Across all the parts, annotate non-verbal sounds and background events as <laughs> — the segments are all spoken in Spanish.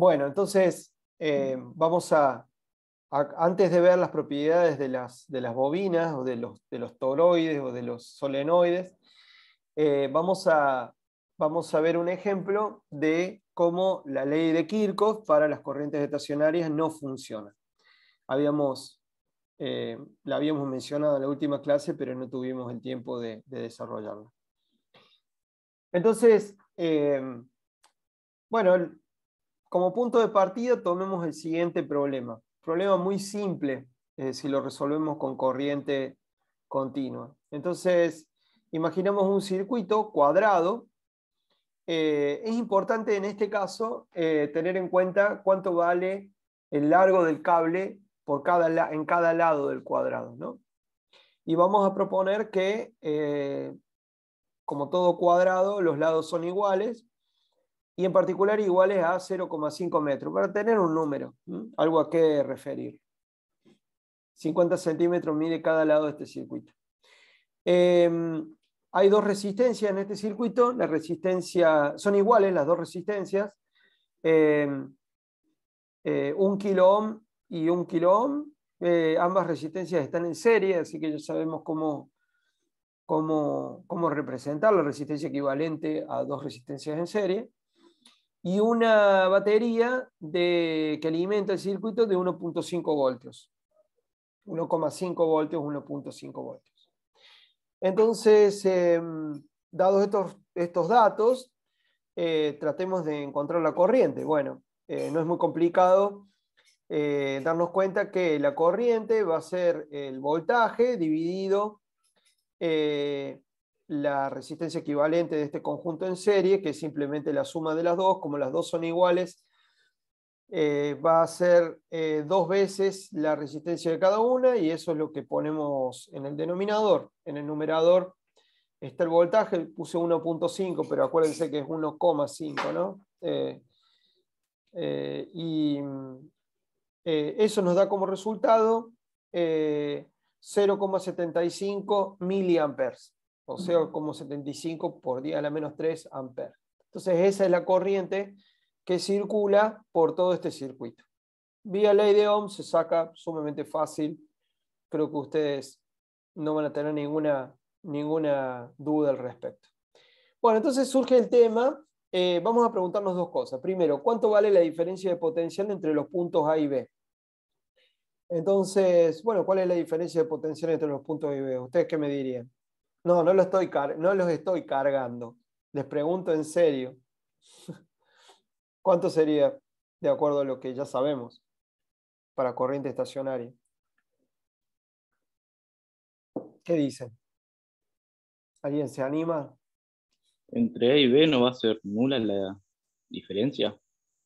Bueno, entonces eh, vamos a, antes de ver las propiedades de las, de las bobinas o de los, de los toroides o de los solenoides, eh, vamos, a, vamos a ver un ejemplo de cómo la ley de Kirchhoff para las corrientes estacionarias no funciona. Habíamos, eh, la habíamos mencionado en la última clase, pero no tuvimos el tiempo de desarrollarla. Entonces, bueno, como punto de partida tomemos el siguiente problema. Problema muy simple eh, si lo resolvemos con corriente continua. Entonces, imaginamos un circuito cuadrado. Eh, es importante en este caso eh, tener en cuenta cuánto vale el largo del cable por en cada lado del cuadrado. Y vamos a proponer que, como todo cuadrado, los lados son iguales, y en particular iguales a 0,5 metros, para tener un número, algo a qué referir. 50 centímetros mide cada lado de este circuito. Em, hay dos resistencias en este circuito, la resistencia, son iguales las dos resistencias, em, eh, un kilo ohm y un kilo ohm, eh, ambas resistencias están en serie, así que ya sabemos cómo, cómo, cómo representar la resistencia equivalente a dos resistencias en serie y una batería de, que alimenta el circuito de 1.5 voltios. 1,5 voltios, 1.5 voltios. Entonces, em, dados estos, estos datos, eh, tratemos de encontrar la corriente. Bueno, eh, no es muy complicado eh, darnos cuenta que la corriente va a ser el voltaje dividido la resistencia equivalente de este conjunto en serie, que es simplemente la suma de las dos, como las dos son iguales, eh, va a ser eh, dos veces la resistencia de cada una y eso es lo que ponemos en el denominador. En el numerador está el voltaje, puse 1.5, pero acuérdense que es 1,5, ¿no? Eh, y eso nos da como resultado 0,75 miliamperes o sea, como 75 por día a la menos 3 amperes. Entonces, esa es la corriente que circula por todo este circuito. Vía ley de Ohm se saca sumamente fácil. Creo que ustedes no van a tener ninguna, ninguna duda al respecto. Bueno, entonces surge el tema. Eh, vamos a preguntarnos dos cosas. Primero, ¿cuánto vale la diferencia de potencial entre los puntos A y B? Entonces, bueno, ¿cuál es la diferencia de potencial entre los puntos A y B? ¿Ustedes qué me dirían? No, no, lo estoy no los estoy cargando. Les pregunto en serio. <laughs> ¿Cuánto sería, de acuerdo a lo que ya sabemos, para corriente estacionaria? ¿Qué dicen? ¿Alguien se anima? Entre A y B no va a ser nula la diferencia.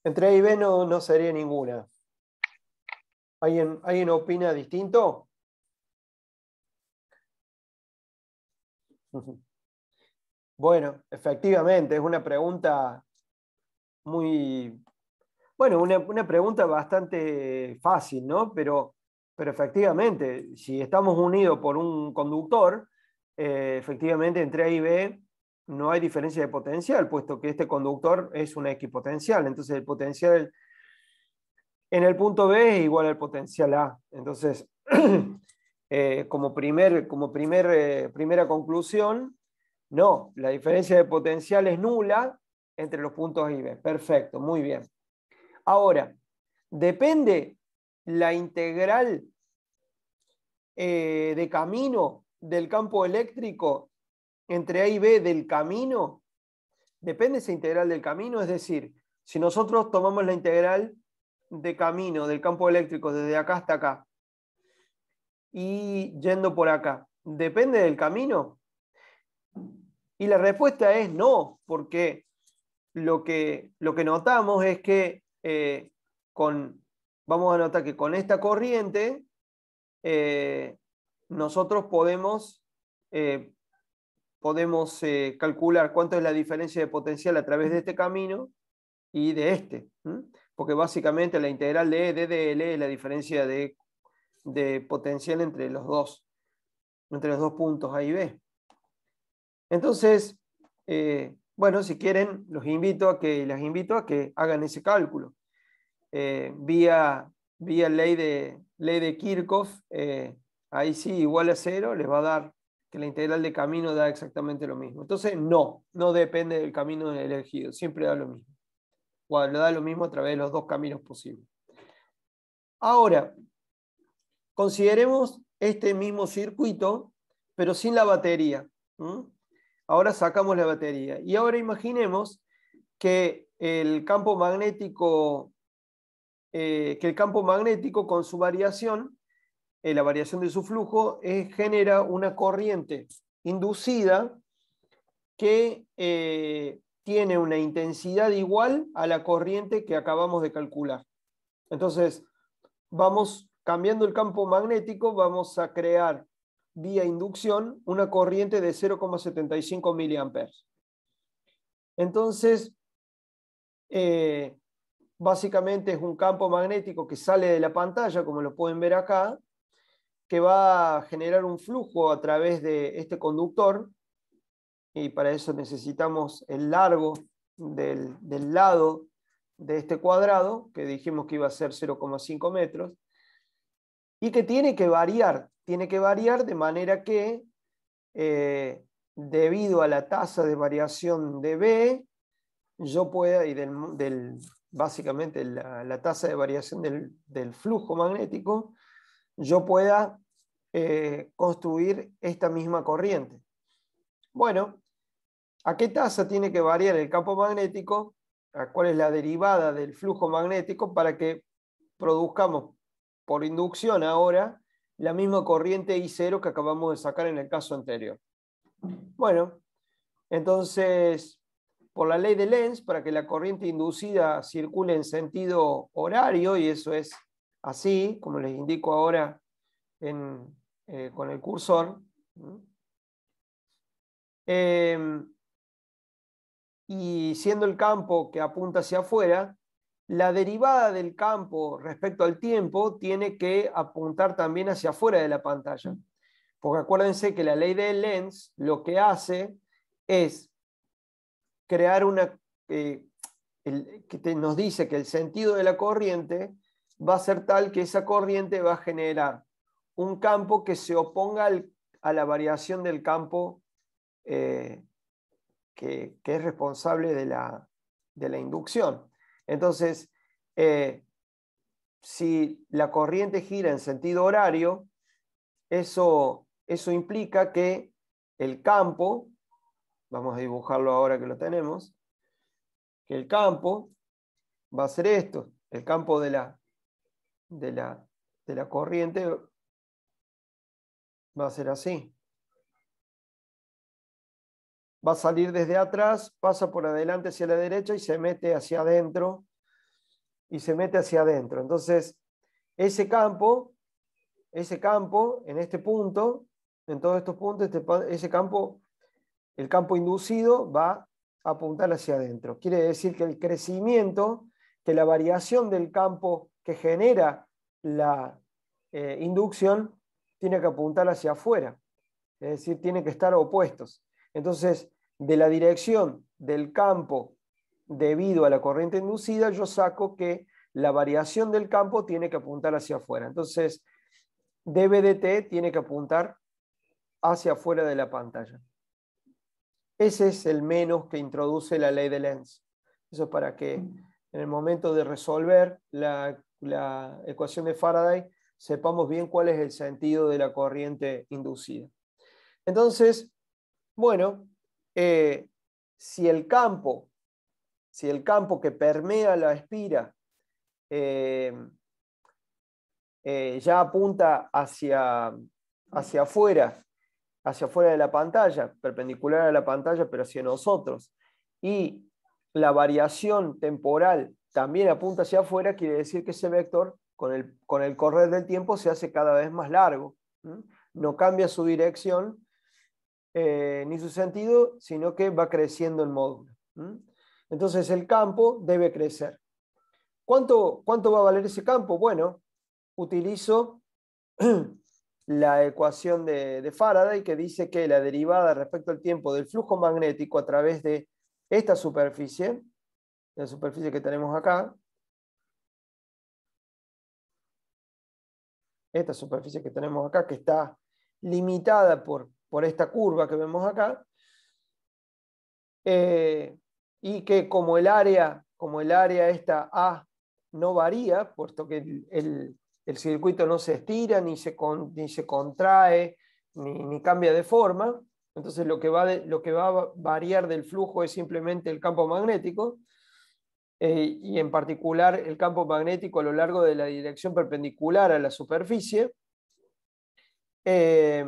Entre A y B no, no sería ninguna. ¿Alguien, ¿Alguien opina distinto? <laughs> Bueno, efectivamente, es una pregunta muy, bueno, una, pregunta bastante fácil, ¿no? Pero, pero efectivamente, si estamos unidos por un conductor, eh, efectivamente entre A y B no hay diferencia de potencial, puesto que este conductor es un equipotencial. Entonces el potencial en el punto B es igual al potencial A. Entonces <clears throat> Eh, como, primer, como primer, eh, primera conclusión, no, la diferencia de potencial es nula entre los puntos A y B. Perfecto, muy bien. Ahora, depende la integral eh, de camino del campo eléctrico entre A y B del camino, depende esa integral del camino, es decir, si nosotros tomamos la integral de camino del campo eléctrico desde acá hasta acá, y yendo por acá? ¿Depende del camino? Y la respuesta es no, porque lo que, lo que notamos es que eh, con, vamos a notar que con esta corriente eh, nosotros podemos, eh, podemos calcular cuánto es la diferencia de potencial a través de este camino y de este, porque básicamente la integral de E DL es la diferencia de de potencial entre los dos, entre los dos puntos A y B. Entonces, eh, bueno, si quieren, los invito a que, invito a que hagan ese cálculo. Eh, vía, vía, ley de, ley Kirchhoff, eh, ahí sí, igual a cero, les va a dar que la integral de camino da exactamente lo mismo. Entonces, no, no depende del camino elegido, siempre da lo mismo. O da lo mismo a través de los dos caminos posibles. Ahora, Consideremos este mismo circuito, pero sin la batería. Ahora sacamos la batería. Y ahora imaginemos que el campo magnético, eh, que el campo magnético con su variación, eh, la variación de su flujo, eh, genera una corriente inducida que tiene una intensidad igual a la corriente que acabamos de calcular. Entonces, vamos Cambiando el campo magnético, vamos a crear vía inducción una corriente de 0,75 mA. Entonces, eh, básicamente es un campo magnético que sale de la pantalla, como lo pueden ver acá, que va a generar un flujo a través de este conductor, y para eso necesitamos el largo del lado de este cuadrado, que dijimos que iba a ser 0,5 metros, y que tiene que variar, tiene que variar de manera que eh, debido a la tasa de variación de B, yo pueda, y del, básicamente la, tasa de variación del, flujo magnético, yo pueda eh, construir esta misma corriente. Bueno, ¿a qué tasa tiene que variar el campo magnético? ¿A cuál es la derivada del flujo magnético para que produzcamos por inducción ahora la misma corriente I0 que acabamos de sacar en el caso anterior. Bueno, entonces, por la ley de Lenz, para que la corriente inducida circule en sentido horario, y eso es así, como les indico ahora eh, con el cursor, em, y siendo el campo que apunta hacia afuera, la derivada del campo respecto al tiempo tiene que apuntar también hacia afuera de la pantalla. Porque acuérdense que la ley de Lenz lo que hace es crear una... Eh, que nos dice que el sentido de la corriente va a ser tal que esa corriente va a generar un campo que se oponga a la variación del campo eh, que, es responsable de la inducción. Entonces, eh, si la corriente gira en sentido horario, eso, implica que el campo, vamos a dibujarlo ahora que lo tenemos, que el campo va a ser esto, el campo de la, de la, de la corriente va a ser así va a salir desde atrás, pasa por adelante hacia la derecha y se mete hacia adentro. Y se mete hacia adentro. Entonces, ese campo, ese campo, en este punto, en todos estos puntos, este ese campo, el campo inducido va a apuntar hacia adentro. Quiere decir que el crecimiento, que la variación del campo que genera la eh, inducción, tiene que apuntar hacia afuera. Es decir, tiene que estar opuestos. Entonces, de la dirección del campo debido a la corriente inducida, yo saco que la variación del campo tiene que apuntar hacia afuera. Entonces, DBDT tiene que apuntar hacia afuera de la pantalla. Ese es el menos que introduce la ley de Lenz. Eso es para que en el momento de resolver la, la ecuación de Faraday sepamos bien cuál es el sentido de la corriente inducida. Entonces, bueno, eh, si el campo, si el campo que permea la espira eh, eh, ya apunta hacia, hacia afuera, hacia afuera de la pantalla, perpendicular a la pantalla, pero hacia nosotros, y la variación temporal también apunta hacia afuera, quiere decir que ese vector con el, correr del tiempo se hace cada vez más largo. No cambia su dirección, eh, ni su sentido, sino que va creciendo el módulo. Entonces el campo debe crecer. ¿Cuánto, ¿Cuánto va a valer ese campo? Bueno, utilizo <clears throat> la ecuación de, de, Faraday que dice que la derivada respecto al tiempo del flujo magnético a través de esta superficie, la superficie que tenemos acá, esta superficie que tenemos acá, que está limitada por por esta curva que vemos acá, eh, y que como el área, como el área esta A no varía, puesto que el, circuito no se estira, ni se, se contrae, ni, cambia de forma, entonces lo que, va lo que va a variar del flujo es simplemente el campo magnético, eh, y en particular el campo magnético a lo largo de la dirección perpendicular a la superficie, eh,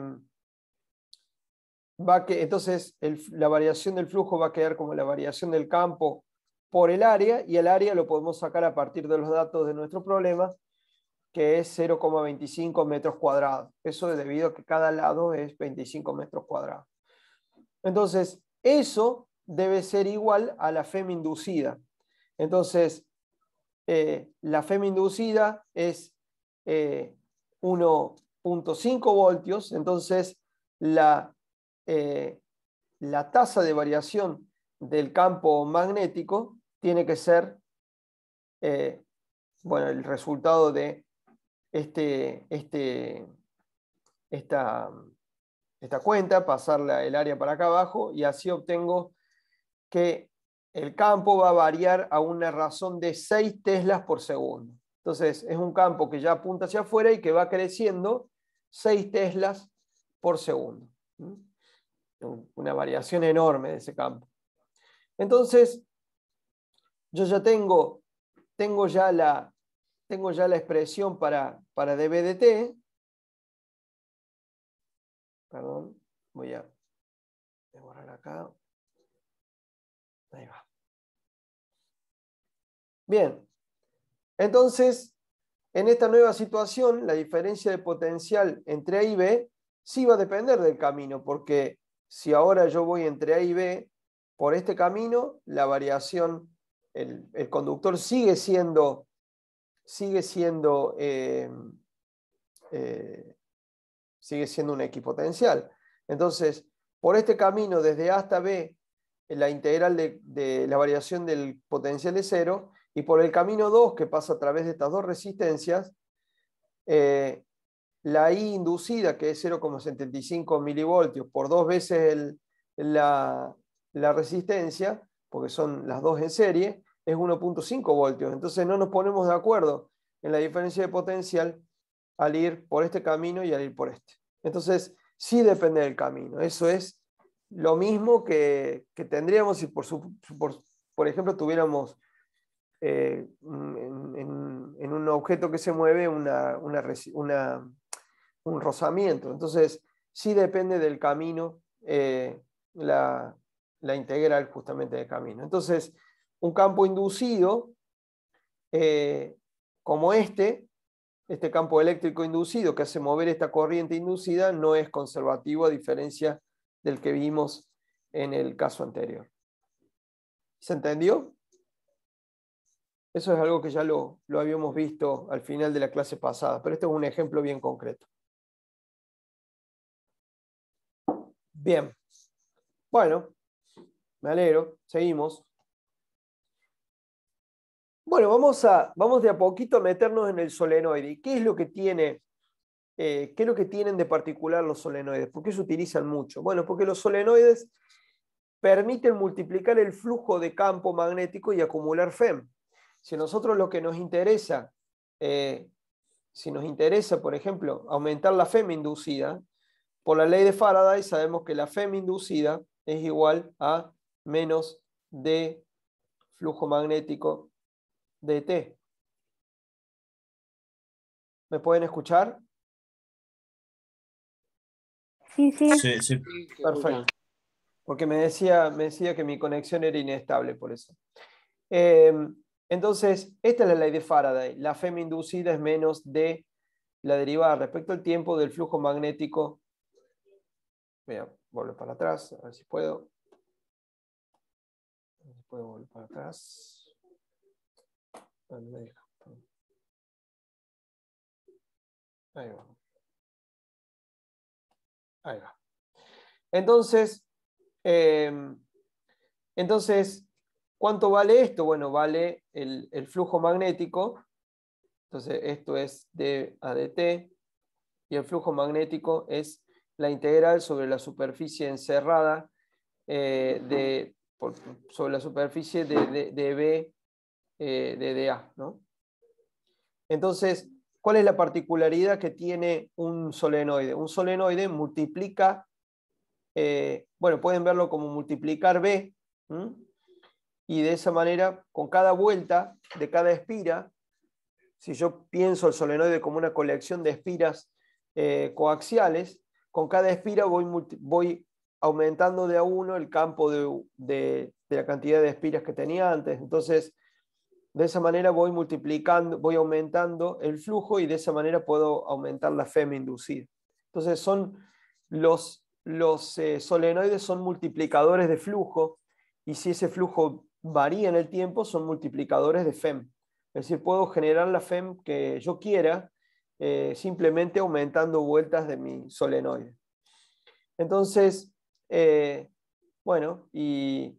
entonces la variación del flujo va a quedar como la variación del campo por el área y el área lo podemos sacar a partir de los datos de nuestro problema, que es 0,25 metros cuadrados. Eso es debido a que cada lado es 25 metros cuadrados. Entonces, eso debe ser igual a la FEM inducida. Entonces, eh, la FEM inducida es 1.5 eh, voltios, entonces la eh, la tasa de variación del campo magnético tiene que ser eh, bueno, el resultado de este, este, esta, esta cuenta, pasarla el área para acá abajo y así obtengo que el campo va a variar a una razón de 6 teslas por segundo. Entonces es un campo que ya apunta hacia afuera y que va creciendo 6 teslas por segundo. ¿Mm? una variación enorme de ese campo. Entonces, yo ya tengo, tengo, ya, la, tengo ya la expresión para, para DBDT. Perdón, voy a, voy borrar acá. Ahí va. Bien, entonces, en esta nueva situación, la diferencia de potencial entre A y B sí va a depender del camino, porque si ahora yo voy entre A y B por este camino, la variación, el, conductor sigue siendo, sigue siendo, eh, eh, sigue siendo un equipotencial. Entonces, por este camino, desde A hasta B, la integral de, la variación del potencial es cero, y por el camino 2, que pasa a través de estas dos resistencias, eh, la I inducida, que es 0,75 milivoltios por dos veces el, la, resistencia, porque son las dos en serie, es 1.5 voltios. Entonces no nos ponemos de acuerdo en la diferencia de potencial al ir por este camino y al ir por este. Entonces, sí depende del camino. Eso es lo mismo que, tendríamos si, por, por, ejemplo, tuviéramos eh, en, un objeto que se mueve una, una, una, un rozamiento. Entonces, sí depende del camino, eh, la, integral justamente del camino. Entonces, un campo inducido eh, como este, este campo eléctrico inducido que hace mover esta corriente inducida, no es conservativo a diferencia del que vimos en el caso anterior. ¿Se entendió? Eso es algo que ya lo, lo habíamos visto al final de la clase pasada, pero este es un ejemplo bien concreto. Bien. Bueno, me alegro. Seguimos. Bueno, vamos, a, vamos de a poquito a meternos en el solenoide. ¿Qué es lo que tiene? Eh, ¿Qué es lo que tienen de particular los solenoides? ¿Por qué se utilizan mucho? Bueno, porque los solenoides permiten multiplicar el flujo de campo magnético y acumular FEM. Si nosotros lo que nos interesa, eh, si nos interesa, por ejemplo, aumentar la FEM inducida, por la ley de Faraday sabemos que la FEM inducida es igual a menos de flujo magnético de T. ¿Me pueden escuchar? Sí, sí. sí, sí. Perfecto. Porque me decía, me decía que mi conexión era inestable, por eso. Em, entonces, esta es la ley de Faraday. La FEM inducida es menos de la derivada respecto al tiempo del flujo magnético Voy a volver para atrás, a ver si puedo. A ver puedo volver para atrás. Ahí va. Ahí va. Entonces, em, entonces, ¿cuánto vale esto? Bueno, vale el, flujo magnético. Entonces, esto es de ADT y el flujo magnético es la integral sobre la superficie encerrada eh, de, sobre la superficie de, de, B eh, de A. Entonces, ¿cuál es la particularidad que tiene un solenoide? Un solenoide multiplica, eh, bueno, pueden verlo como multiplicar B, y de esa manera, con cada vuelta de cada espira, si yo pienso el solenoide como una colección de espiras coaxiales, con cada espira voy, aumentando de a uno el campo de, la cantidad de espiras que tenía antes. Entonces, de esa manera voy multiplicando, voy aumentando el flujo y de esa manera puedo aumentar la FEM inducida. Entonces, son los, eh, solenoides son multiplicadores de flujo y si ese flujo varía en el tiempo, son multiplicadores de FEM. Es decir, puedo generar la FEM que yo quiera eh, simplemente aumentando vueltas de mi solenoide. Entonces, eh, bueno, y,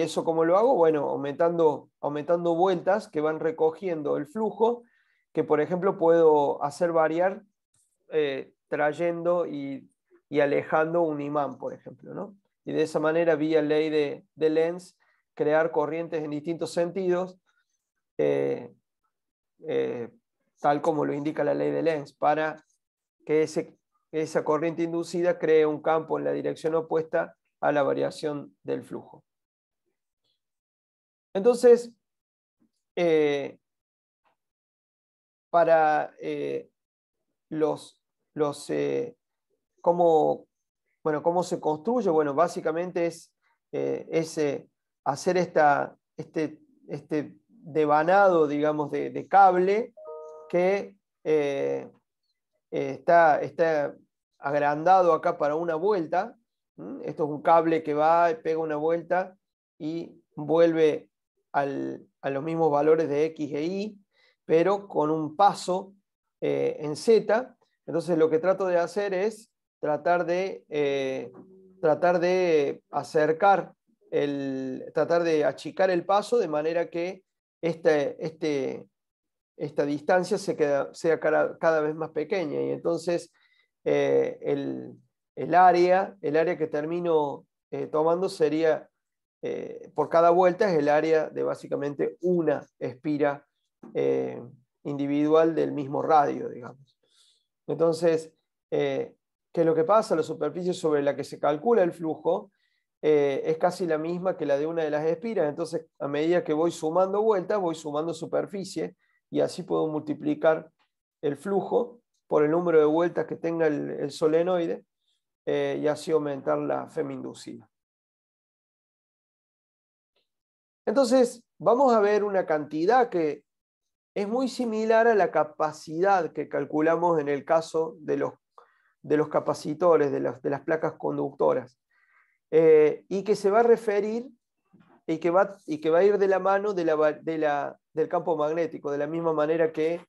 eso cómo lo hago? Bueno, aumentando, aumentando vueltas que van recogiendo el flujo, que por ejemplo puedo hacer variar eh, trayendo y, alejando un imán, por ejemplo. Y de esa manera, vía ley de, de Lenz, crear corrientes en distintos sentidos tal como lo indica la ley de Lenz, para que esa corriente inducida cree un campo en la dirección opuesta a la variación del flujo. Entonces, eh, para eh, los, eh, cómo, bueno, cómo se construye, bueno, básicamente es, ese hacer esta, este, este devanado, digamos, de, cable que eh, eh, está, está, agrandado acá para una vuelta. Esto es un cable que va, pega una vuelta y vuelve a los mismos valores de X e Y, pero con un paso eh, en Z. Entonces lo que trato de hacer es tratar de, tratar de acercar, el, tratar de achicar el paso de manera que este, este, esta distancia se queda, sea cada, vez más pequeña y entonces eh, el, área, el área que termino eh, tomando sería, eh, por cada vuelta, es el área de básicamente una espira individual del mismo radio, digamos. Entonces, ¿qué es lo que pasa? La superficie sobre la que se calcula el flujo es casi la misma que la de una de las espiras. Entonces, a medida que voy sumando vueltas, voy sumando superficie y así puedo multiplicar el flujo por el número de vueltas que tenga el, solenoide eh, y así aumentar la inducida. Entonces, vamos a ver una cantidad que es muy similar a la capacidad que calculamos en el caso de los, capacitores, de las, placas conductoras, eh, y que se va a referir y que va, y que va a ir de la mano de la del campo magnético, de la misma manera que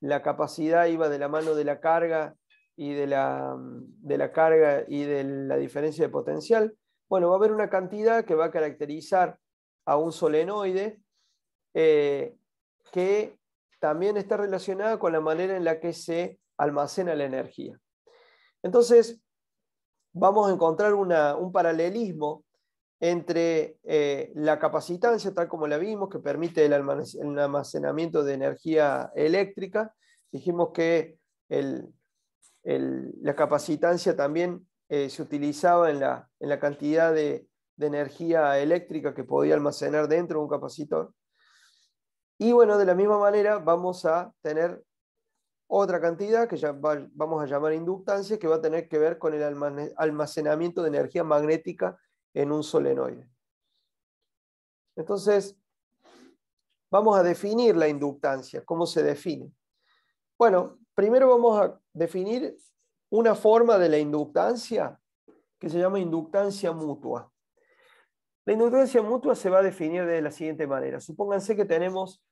la capacidad iba de la mano de la carga y de la, carga y de la diferencia de potencial. Bueno, va a haber una cantidad que va a caracterizar a un solenoide eh, que también está relacionada con la manera en la que se almacena la energía. Entonces, vamos a encontrar un paralelismo entre eh, la capacitancia, tal como la vimos, que permite el almacenamiento de energía eléctrica. Dijimos que la capacitancia también eh, se utilizaba en la, cantidad de, energía eléctrica que podía almacenar dentro de un capacitor. Y bueno, de la misma manera vamos a tener otra cantidad que ya vamos a llamar inductancia, que va a tener que ver con el almacenamiento de energía magnética en un solenoide. Entonces, vamos a definir la inductancia, cómo se define. Bueno, primero vamos a definir una forma de la inductancia que se llama inductancia mutua. La inductancia mutua se va a definir de la siguiente manera. Supónganse que tenemos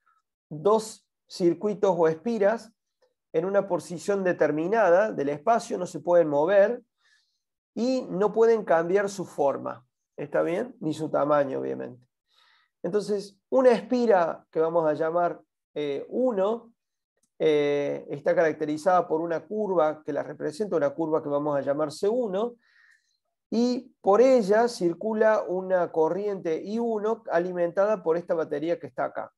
dos circuitos o espiras en una posición determinada del espacio, no se pueden mover y no pueden cambiar su forma. ¿está bien? Ni su tamaño, obviamente. Entonces, una espira que vamos a llamar 1 eh, eh, está caracterizada por una curva que la representa, una curva que vamos a llamar C1, y por ella circula una corriente I1 alimentada por esta batería que está acá.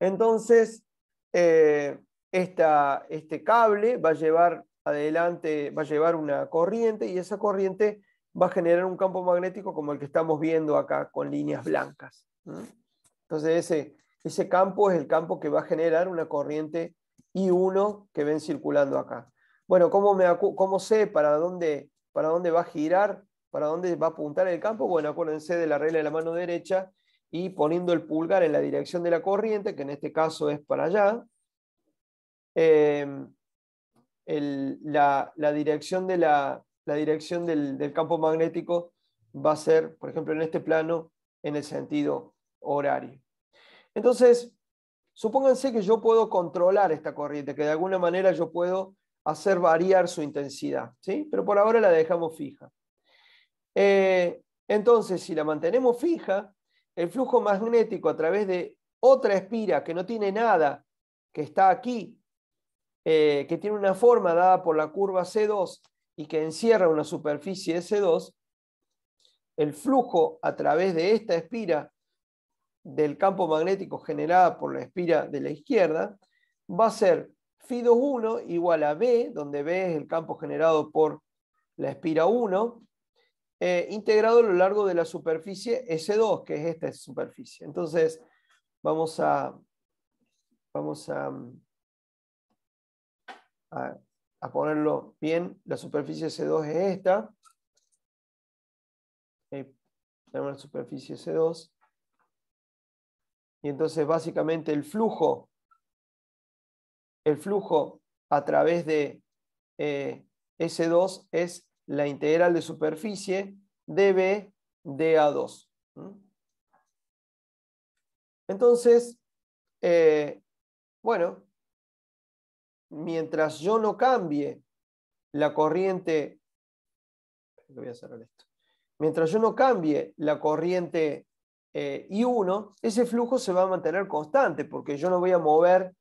Entonces, eh, este cable va a llevar adelante, va a llevar una corriente y esa corriente va a generar un campo magnético como el que estamos viendo acá con líneas blancas. Entonces ese, ese campo es el campo que va a generar una corriente I1 que ven circulando acá. Bueno, ¿cómo, me, cómo sé para dónde, para dónde va a girar? ¿Para dónde va a apuntar el campo? Bueno, acuérdense de la regla de la mano derecha y poniendo el pulgar en la dirección de la corriente, que en este caso es para allá. Eh, la, dirección de la, la dirección del, campo magnético va a ser, por ejemplo, en este plano, en el sentido horario. Entonces, supónganse que yo puedo controlar esta corriente, que de alguna manera yo puedo hacer variar su intensidad, ¿sí? pero por ahora la dejamos fija. Eh, entonces, si la mantenemos fija, el flujo magnético a través de otra espira que no tiene nada, que está aquí, eh, que tiene una forma dada por la curva C2, y que encierra una superficie S2, el flujo a través de esta espira del campo magnético generada por la espira de la izquierda va a ser Phi 2,1 igual a B, donde B es el campo generado por la espira 1, eh, integrado a lo largo de la superficie S2, que es esta superficie. Entonces, vamos a... Vamos a, a a ponerlo bien, la superficie C2 es esta. Eh, tenemos la superficie s 2 Y entonces básicamente el flujo, el flujo a través de eh, S2 es la integral de superficie De dB a 2 Entonces, eh, bueno, mientras yo no cambie la corriente, mientras yo no cambie la corriente eh, I1, ese flujo se va a mantener constante porque yo no voy a mover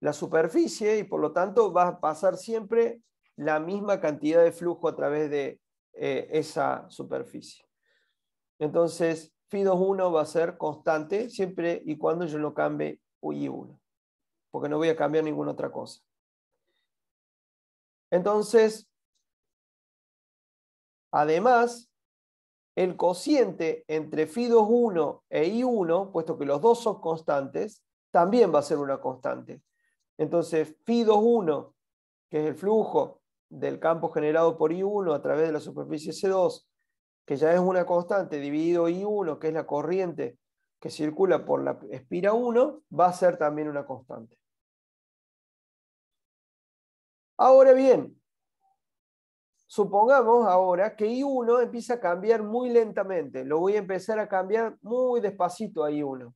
la superficie y por lo tanto va a pasar siempre la misma cantidad de flujo a través de eh, esa superficie. Entonces, Phi21 va a ser constante siempre y cuando yo no cambie I1, porque no voy a cambiar ninguna otra cosa. Entonces, además, el cociente entre Phi2,1 e I1, puesto que los dos son constantes, también va a ser una constante. Entonces, Phi2,1, que es el flujo del campo generado por I1 a través de la superficie C2, que ya es una constante, dividido I1, que es la corriente que circula por la espira 1, va a ser también una constante. Ahora bien, supongamos ahora que I1 empieza a cambiar muy lentamente. Lo voy a empezar a cambiar muy despacito a I1.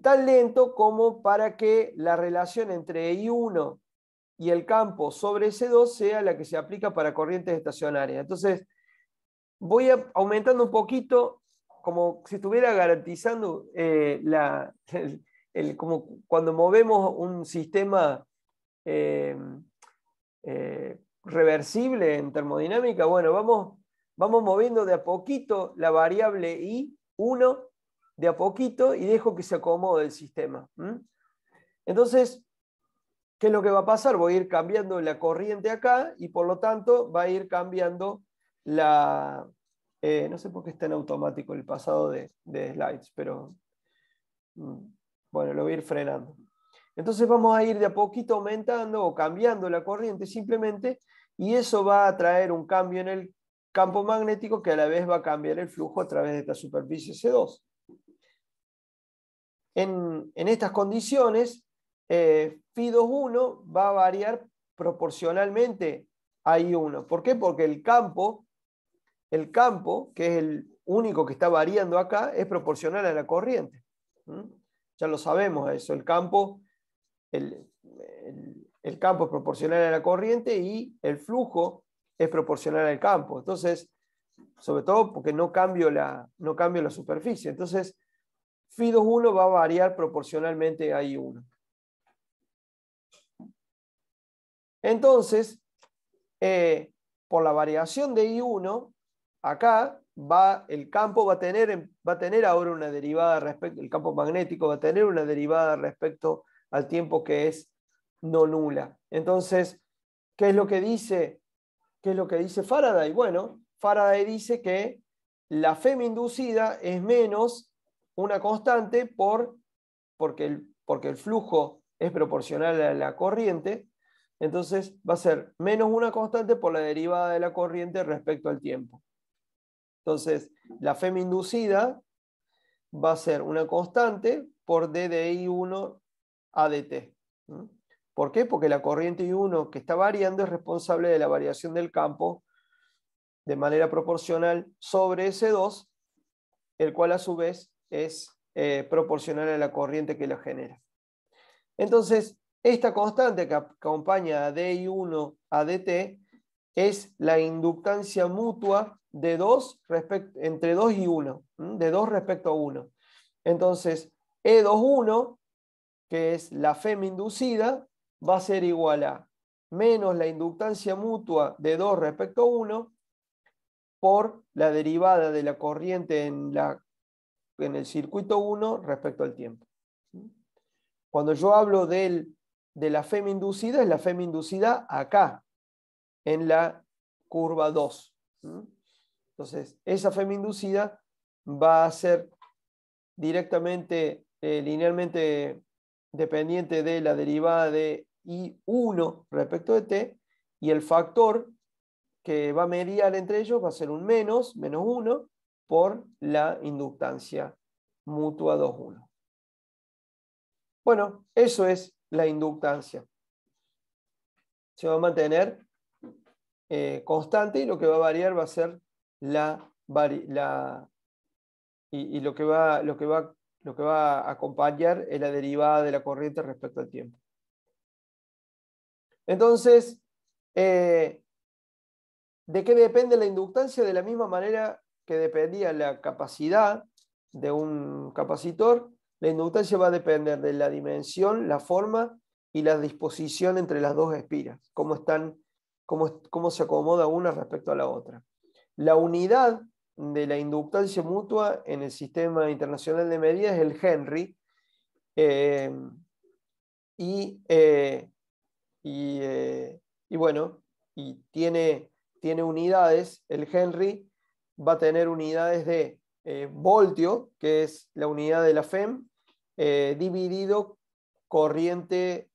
Tan lento como para que la relación entre I1 y el campo sobre S2 sea la que se aplica para corrientes estacionarias. Entonces, voy aumentando un poquito, como si estuviera garantizando eh, la, <laughs> como cuando movemos un sistema eh, eh, reversible en termodinámica, bueno, vamos, vamos moviendo de a poquito la variable I, 1, de a poquito y dejo que se acomode el sistema. Entonces, ¿qué es lo que va a pasar? Voy a ir cambiando la corriente acá y por lo tanto va a ir cambiando la... Eh, no sé por qué está en automático el pasado de, slides, pero mm, bueno, lo voy a ir frenando. Entonces vamos a ir de a poquito aumentando o cambiando la corriente simplemente y eso va a traer un cambio en el campo magnético que a la vez va a cambiar el flujo a través de esta superficie C2. En, estas condiciones, eh, Phi21 va a variar proporcionalmente a I1. ¿Por qué? Porque el campo, el campo, que es el único que está variando acá, es proporcional a la corriente. Ya lo sabemos eso, el campo el, campo es proporcional a la corriente y el flujo es proporcional al campo. Entonces, sobre todo porque no cambio la, no cambio la superficie. Entonces, phi 2,1 va a variar proporcionalmente a I1. Entonces, eh, por la variación de I1, acá va, el campo va a, tener, va a tener ahora una derivada respecto, el campo magnético va a tener una derivada respecto al tiempo que es no nula. Entonces, ¿qué es lo que dice? ¿Qué es lo que dice Faraday? Bueno, Faraday dice que la fem inducida es menos una constante por, porque, el, porque el flujo es proporcional a la corriente, entonces va a ser menos una constante por la derivada de la corriente respecto al tiempo. Entonces, la fem inducida va a ser una constante por d de i1 ADT. ¿Por qué? Porque la corriente I1 que está variando es responsable de la variación del campo de manera proporcional sobre s 2, el cual a su vez es eh, proporcional a la corriente que la genera. Entonces, esta constante que acompaña a DI1 a DT es la inductancia mutua de 2 entre 2 y 1, de 2 respecto a 1. Entonces, E21 que es la FEM inducida, va a ser igual a menos la inductancia mutua de 2 respecto a 1 por la derivada de la corriente en, la, en el circuito 1 respecto al tiempo. Cuando yo hablo de la FEM inducida, es la FEM inducida acá, en la curva 2. Entonces, esa FEM inducida va a ser directamente, eh, linealmente dependiente de la derivada de I1 respecto de T, y el factor que va a mediar entre ellos va a ser un menos, menos 1, por la inductancia mutua 2,1. Bueno, eso es la inductancia. Se va a mantener eh, constante y lo que va a variar va a ser la, y, lo, que va, lo que va lo que va a acompañar es la derivada de la corriente respecto al tiempo. Entonces, eh, ¿de qué depende la inductancia? De la misma manera que dependía la capacidad de un capacitor, la inductancia va a depender de la dimensión, la forma y la disposición entre las dos espiras, están, cómo se acomoda una respecto a la otra. La unidad de la inductancia mutua en el sistema internacional de medidas, el Henry, eh, eh, eh, y, bueno, y tiene, tiene unidades, el Henry va a tener unidades de voltio, que es la unidad de la FEM, dividido corriente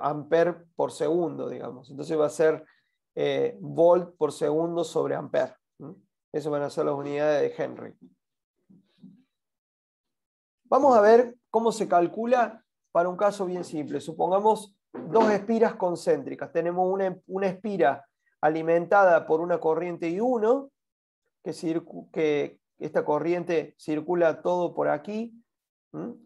amper por segundo, digamos. Entonces va a ser volt por segundo sobre amper. Eso van a ser las unidades de Henry. Vamos a ver cómo se calcula para un caso bien simple. Supongamos dos espiras concéntricas. Tenemos una, espira alimentada por una corriente I1, que, que, esta corriente circula todo por aquí,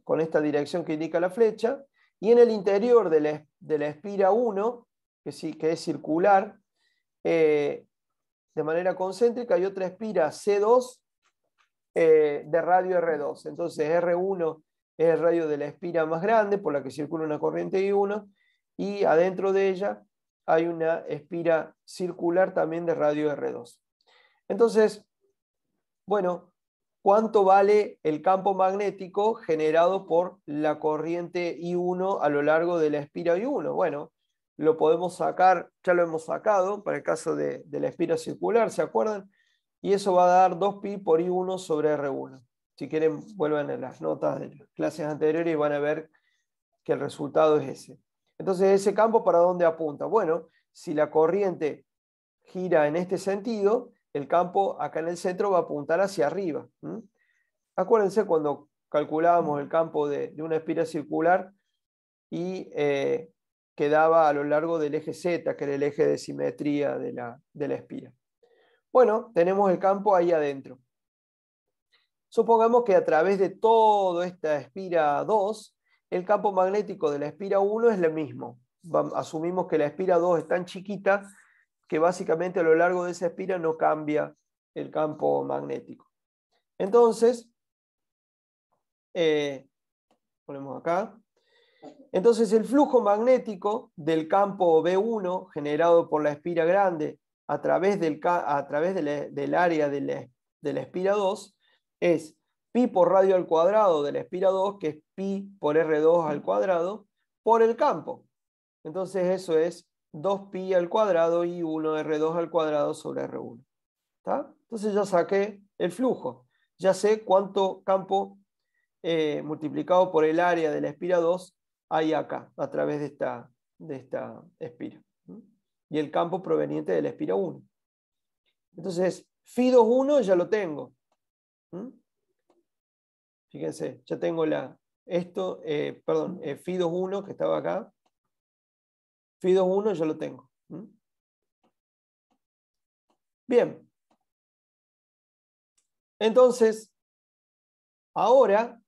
con esta dirección que indica la flecha, y en el interior de la, de la espira 1, que, sí, que es circular, eh, de manera concéntrica hay otra espira C2 eh, de radio R2. Entonces R1 es el radio de la espira más grande por la que circula una corriente I1 y adentro de ella hay una espira circular también de radio R2. Entonces, bueno, ¿cuánto vale el campo magnético generado por la corriente I1 a lo largo de la espira I1? Bueno, lo podemos sacar, ya lo hemos sacado para el caso de, la espira circular, ¿se acuerdan? Y eso va a dar 2pi por I1 sobre R1. Si quieren, vuelvan a las notas de las clases anteriores y van a ver que el resultado es ese. Entonces, ¿ese campo para dónde apunta? Bueno, si la corriente gira en este sentido, el campo acá en el centro va a apuntar hacia arriba. Acuérdense cuando calculábamos el campo de, una espira circular y eh, Quedaba a lo largo del eje Z, que era el eje de simetría de la, espira. Bueno, tenemos el campo ahí adentro. Supongamos que a través de toda esta espira 2, el campo magnético de la espira 1 es el mismo. Asumimos que la espira 2 es tan chiquita que básicamente a lo largo de esa espira no cambia el campo magnético. Entonces, eh, ponemos acá, entonces el flujo magnético del campo B1 generado por la espira grande a través del, a través del área de la, espira 2 es pi por radio al cuadrado de la espira 2, que es pi por R2 al cuadrado, por el campo. Entonces eso es 2pi al cuadrado y 1R2 al cuadrado sobre R1. Entonces ya saqué el flujo. Ya sé cuánto campo eh, multiplicado por el área de la espira 2 hay acá, a través de esta, de esta espira. Y el campo proveniente de la espira 1. Entonces, Fi2.1 ya lo tengo. Fíjense, ya tengo la, esto, eh, perdón, eh, Fi2.1 que estaba acá. fi 1 ya lo tengo. Bien. Entonces, ahora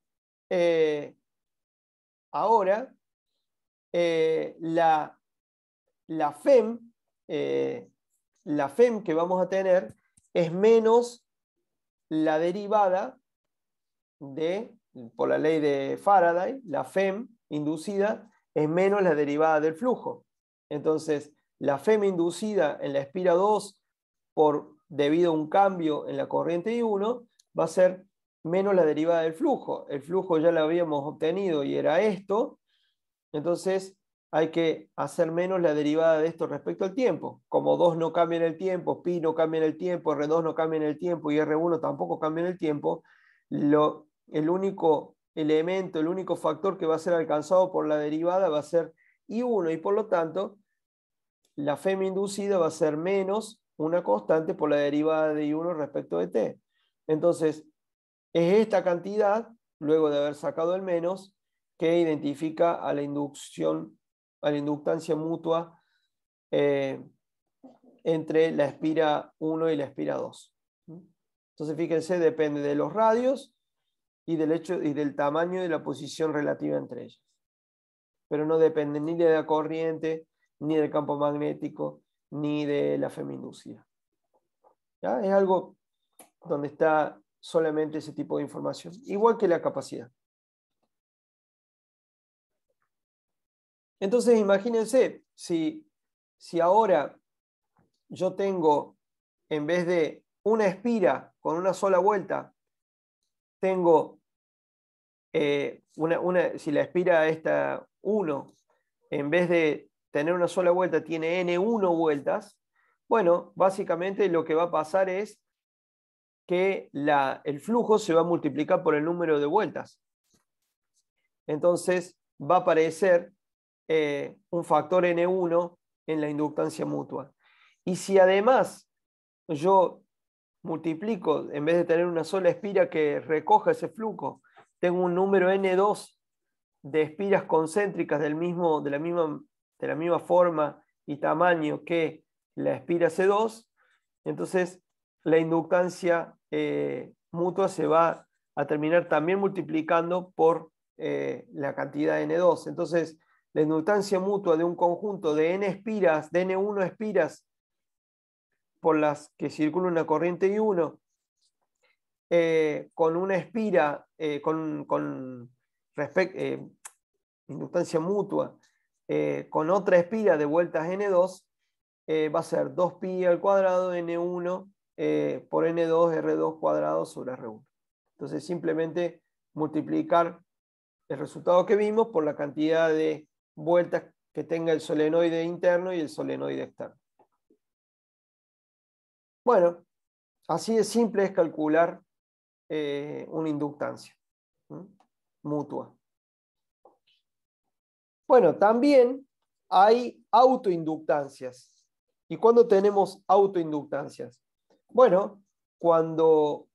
eh, ahora, eh, la, FEM, la FEM eh, e que vamos a tener es menos la derivada de, por la ley de Faraday, la FEM inducida es menos la derivada del flujo. Entonces, la FEM inducida en la espira 2 por, debido a un cambio en la corriente I1 va a ser menos la derivada del flujo. El flujo ya lo habíamos obtenido y era esto, entonces hay que hacer menos la derivada de esto respecto al tiempo. Como 2 no cambia en el tiempo, pi no cambia en el tiempo, r2 no cambia en el tiempo y r1 tampoco cambia en el tiempo, lo, el único elemento, el único factor que va a ser alcanzado por la derivada va a ser i1 y por lo tanto la fem inducida va a ser menos una constante por la derivada de i1 respecto de t. Entonces, es esta cantidad, luego de haber sacado el menos, que identifica a la inducción, a la inductancia mutua eh, entre la espira 1 y la espira 2. Entonces, fíjense, depende de los radios y del, hecho, y del tamaño de la posición relativa entre ellas. Pero no depende ni de la corriente, ni del campo magnético, ni de la feminusia. Es algo donde está solamente ese tipo de información, igual que la capacidad. Entonces, imagínense, si, si ahora yo tengo, en vez de una espira con una sola vuelta, tengo, eh, una, una, si la espira esta 1, en vez de tener una sola vuelta, tiene n1 vueltas, bueno, básicamente lo que va a pasar es que el flujo se va a multiplicar por el número de vueltas. Entonces va a aparecer eh, un factor N1 en la inductancia mutua. Y si además yo multiplico, en vez de tener una sola espira que recoja ese flujo, tengo un número N2 de espiras concéntricas del mismo, de, la misma, de la misma forma y tamaño que la espira C2, entonces la inductancia eh, mutua se va a terminar también multiplicando por eh, la cantidad N2. Entonces, la inductancia mutua de un conjunto de N espiras, de N1 espiras, por las que circula una corriente i 1, eh, con una espira, con, inductancia mutua, con otra espira de vueltas N2, va a ser 2pi al cuadrado N1 eh, por N2 R2 cuadrado sobre R1. Entonces simplemente multiplicar el resultado que vimos por la cantidad de vueltas que tenga el solenoide interno y el solenoide externo. Bueno, así de simple es calcular eh, una inductancia mutua. Bueno, también hay autoinductancias. ¿Y cuándo tenemos autoinductancias? Bueno, cuando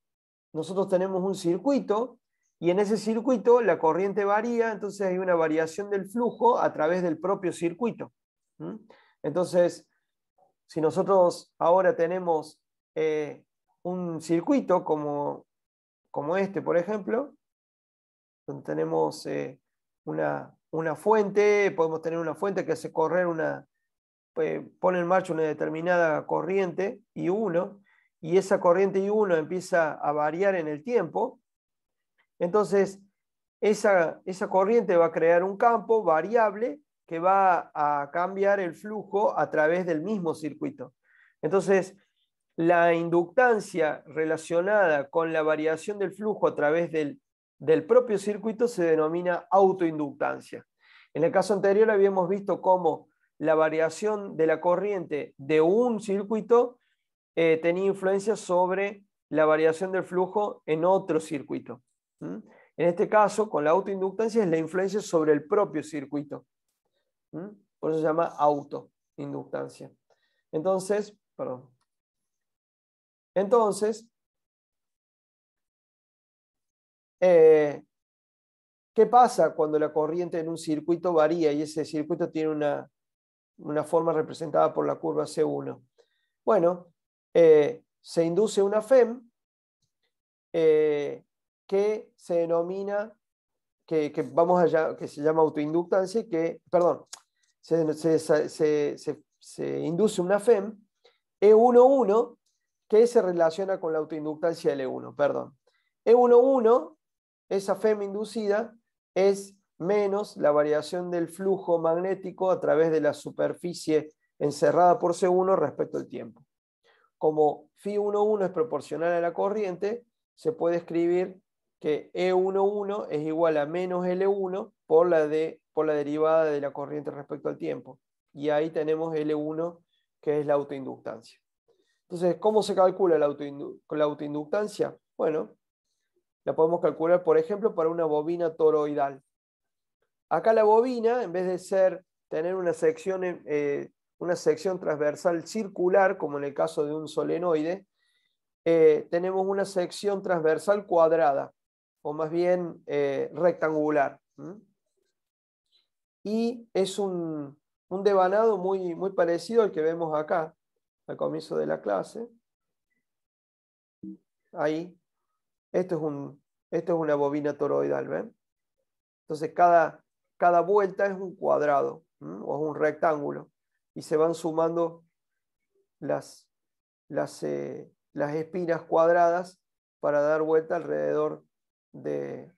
nosotros tenemos un circuito y en ese circuito la corriente varía, entonces hay una variación del flujo a través del propio circuito. Entonces, si nosotros ahora tenemos eh, un circuito como, este, por ejemplo, donde tenemos eh, una, fuente, podemos tener una fuente que hace correr una, eh, pone en marcha una determinada corriente y uno, y esa corriente I1 empieza a variar en el tiempo, entonces esa, corriente va a crear un campo variable que va a cambiar el flujo a través del mismo circuito. Entonces, la inductancia relacionada con la variación del flujo a través del, del propio circuito se denomina autoinductancia. En el caso anterior habíamos visto cómo la variación de la corriente de un circuito eh, tenía influencia sobre la variación del flujo en otro circuito. En este caso, con la autoinductancia es la influencia sobre el propio circuito. Por eso se llama autoinductancia. Entonces, perdón. Entonces, eh, ¿qué pasa cuando la corriente en un circuito varía y ese circuito tiene una, una forma representada por la curva C1? Bueno, eh, se induce una FEM eh, que se denomina, que, vamos allá, que se llama autoinductancia, que, perdón, se, induce una FEM E11 que se relaciona con la autoinductancia L1, e perdón. E11, esa FEM inducida, es menos la variación del flujo magnético a través de la superficie encerrada por C1 respecto al tiempo como phi 1,1 es proporcional a la corriente, se puede escribir que E11 es igual a menos L1 por la, de, por la derivada de la corriente respecto al tiempo. Y ahí tenemos L1, que es la autoinductancia. Entonces, ¿cómo se calcula la, autoinductancia? Bueno, la podemos calcular, por ejemplo, para una bobina toroidal. Acá la bobina, en vez de ser, tener una sección eh, una sección transversal circular, como en el caso de un solenoide, eh, tenemos una sección transversal cuadrada, o más bien eh, rectangular. Y es un, devanado muy, muy parecido al que vemos acá, al comienzo de la clase. Ahí. Esto es, un, esto es una bobina toroidal, ¿ven? Entonces cada, cada vuelta es un cuadrado o es un rectángulo y se van sumando las, las, eh, las espinas cuadradas para dar vuelta alrededor de,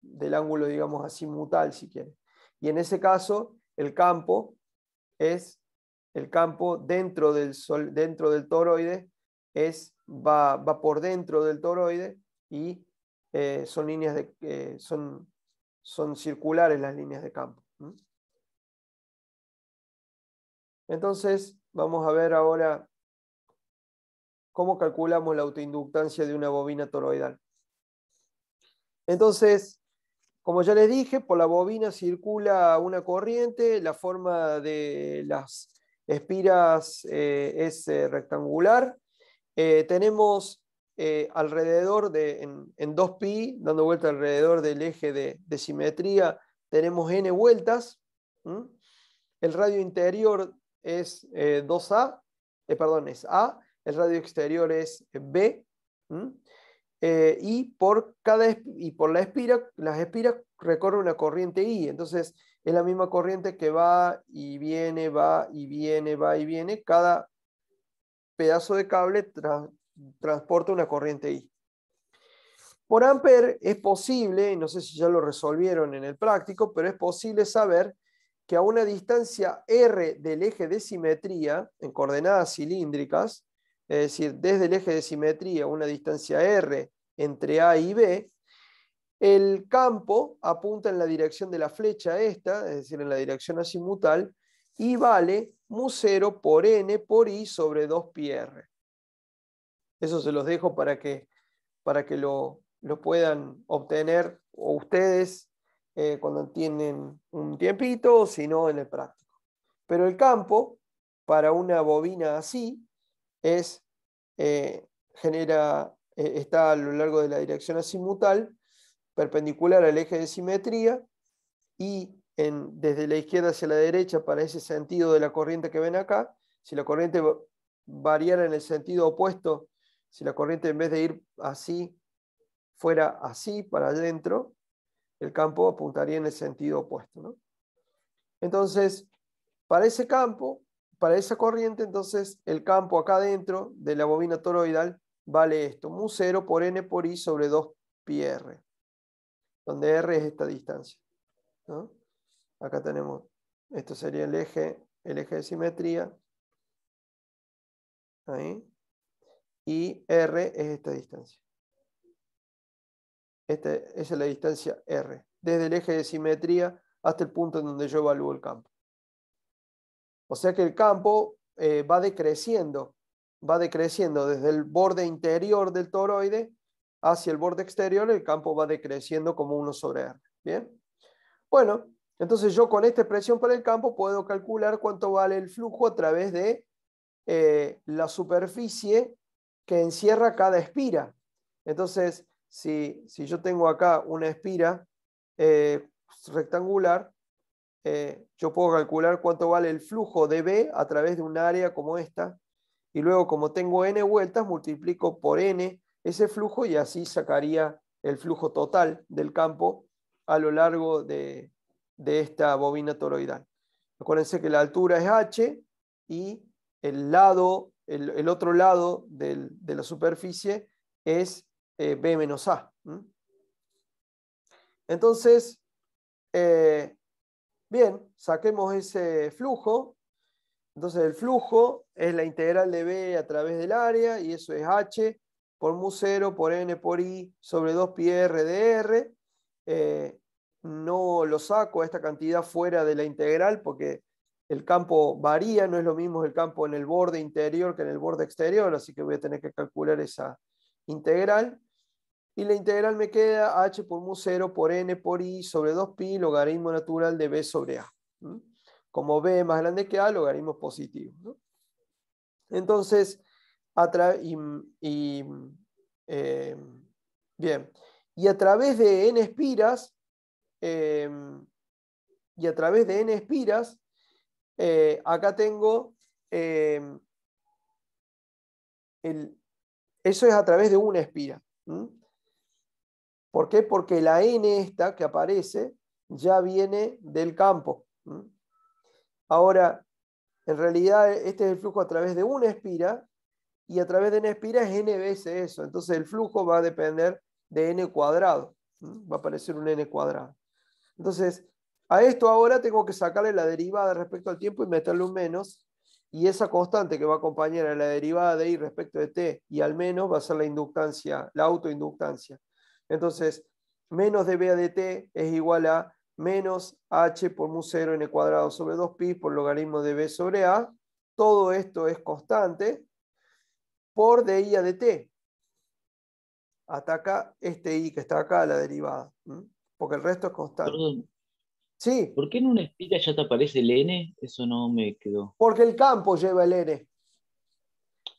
del ángulo, digamos, así, mutal, si quiere. Y en ese caso, el campo es el campo dentro del, dentro del toroide, es, va, por dentro del toroide y eh, son líneas de, eh, son, son circulares las líneas de campo. Entonces, vamos a ver ahora cómo calculamos la autoinductancia de una bobina toroidal. Entonces, como ya les dije, por la bobina circula una corriente, la forma de las espiras eh, es eh, rectangular. Eh, tenemos alrededor de, en, 2pi, dando vuelta alrededor del eje de, simetría, tenemos n vueltas. El radio interior es 2A, eh, eh, perdón, es A, el radio exterior es eh, B, y, por cada, y por la espira, las espiras recorre una corriente I, entonces es la misma corriente que va y viene, va y viene, va y viene, cada pedazo de cable transporta una corriente I. Por amper es posible, no sé si ya lo resolvieron en el práctico, pero es posible saber que a una distancia r del eje de simetría, en coordenadas cilíndricas, es decir, desde el eje de simetría, una distancia r entre A y B, el campo apunta en la dirección de la flecha esta, es decir, en la dirección asimutal, y vale mu 0 por n por i sobre 2 R. Eso se los dejo para que, para que lo, lo puedan obtener ustedes eh, cuando tienen un tiempito, sino en el práctico. Pero el campo, para una bobina así, es, eh, genera, eh, está a lo largo de la dirección asimutal, perpendicular al eje de simetría, y en, desde la izquierda hacia la derecha, para ese sentido de la corriente que ven acá, si la corriente variara en el sentido opuesto, si la corriente en vez de ir así, fuera así para adentro, el campo apuntaría en el sentido opuesto. Entonces, para ese campo, para esa corriente, entonces el campo acá dentro de la bobina toroidal vale esto, mu 0 por n por i sobre 2 pi r, donde r es esta distancia. Acá tenemos, esto sería el eje, el eje de simetría, ahí, y r es esta distancia. Esa este es la distancia R, desde el eje de simetría hasta el punto en donde yo evalúo el campo. O sea que el campo eh, va decreciendo, va decreciendo desde el borde interior del toroide hacia el borde exterior, el campo va decreciendo como 1 sobre R. ¿Bien? Bueno, entonces yo con esta expresión para el campo puedo calcular cuánto vale el flujo a través de eh, la superficie que encierra cada espira. Entonces, si, yo tengo acá una espira eh, rectangular, eh, yo puedo calcular cuánto vale el flujo de B a través de un área como esta, y luego como tengo n vueltas, multiplico por n ese flujo y así sacaría el flujo total del campo a lo largo de, esta bobina toroidal. Acuérdense que la altura es h y el lado, el, otro lado de la superficie es eh, B menos A. Entonces, eh, bien, saquemos ese flujo. Entonces el flujo es la integral de B a través del área y eso es H por mu0 por n por i sobre 2pi r de r. Eh, no lo saco esta cantidad fuera de la integral porque el campo varía, no es lo mismo el campo en el borde interior que en el borde exterior, así que voy a tener que calcular esa integral y la integral me queda h por mu 0 por n por i sobre 2pi logaritmo natural de b sobre a. Como b es más grande que a, logaritmo positivo. Entonces, y, eh, bien, y a través de n espiras, eh, y a través de n espiras, eh, acá tengo eso es a través de una espira. ¿Por qué? Porque la N esta que aparece ya viene del campo. Ahora, en realidad este es el flujo a través de una espira y a través de una espira es n veces eso. Entonces el flujo va a depender de n cuadrado. Va a aparecer un n cuadrado. Entonces, a esto ahora tengo que sacarle la derivada respecto al tiempo y meterle un menos. Y esa constante que va a acompañar a la derivada de i respecto de t y al menos va a ser la inductancia, la autoinductancia. Entonces, menos dB de t es igual a menos h por mu 0 n cuadrado sobre 2pi por logaritmo de b sobre a. Todo esto es constante por di de dt Hasta acá, este i que está acá, la derivada. Porque el resto es constante. Sí. ¿Por qué en una espita ya te aparece el n? Eso no me quedó. Porque el campo lleva el n.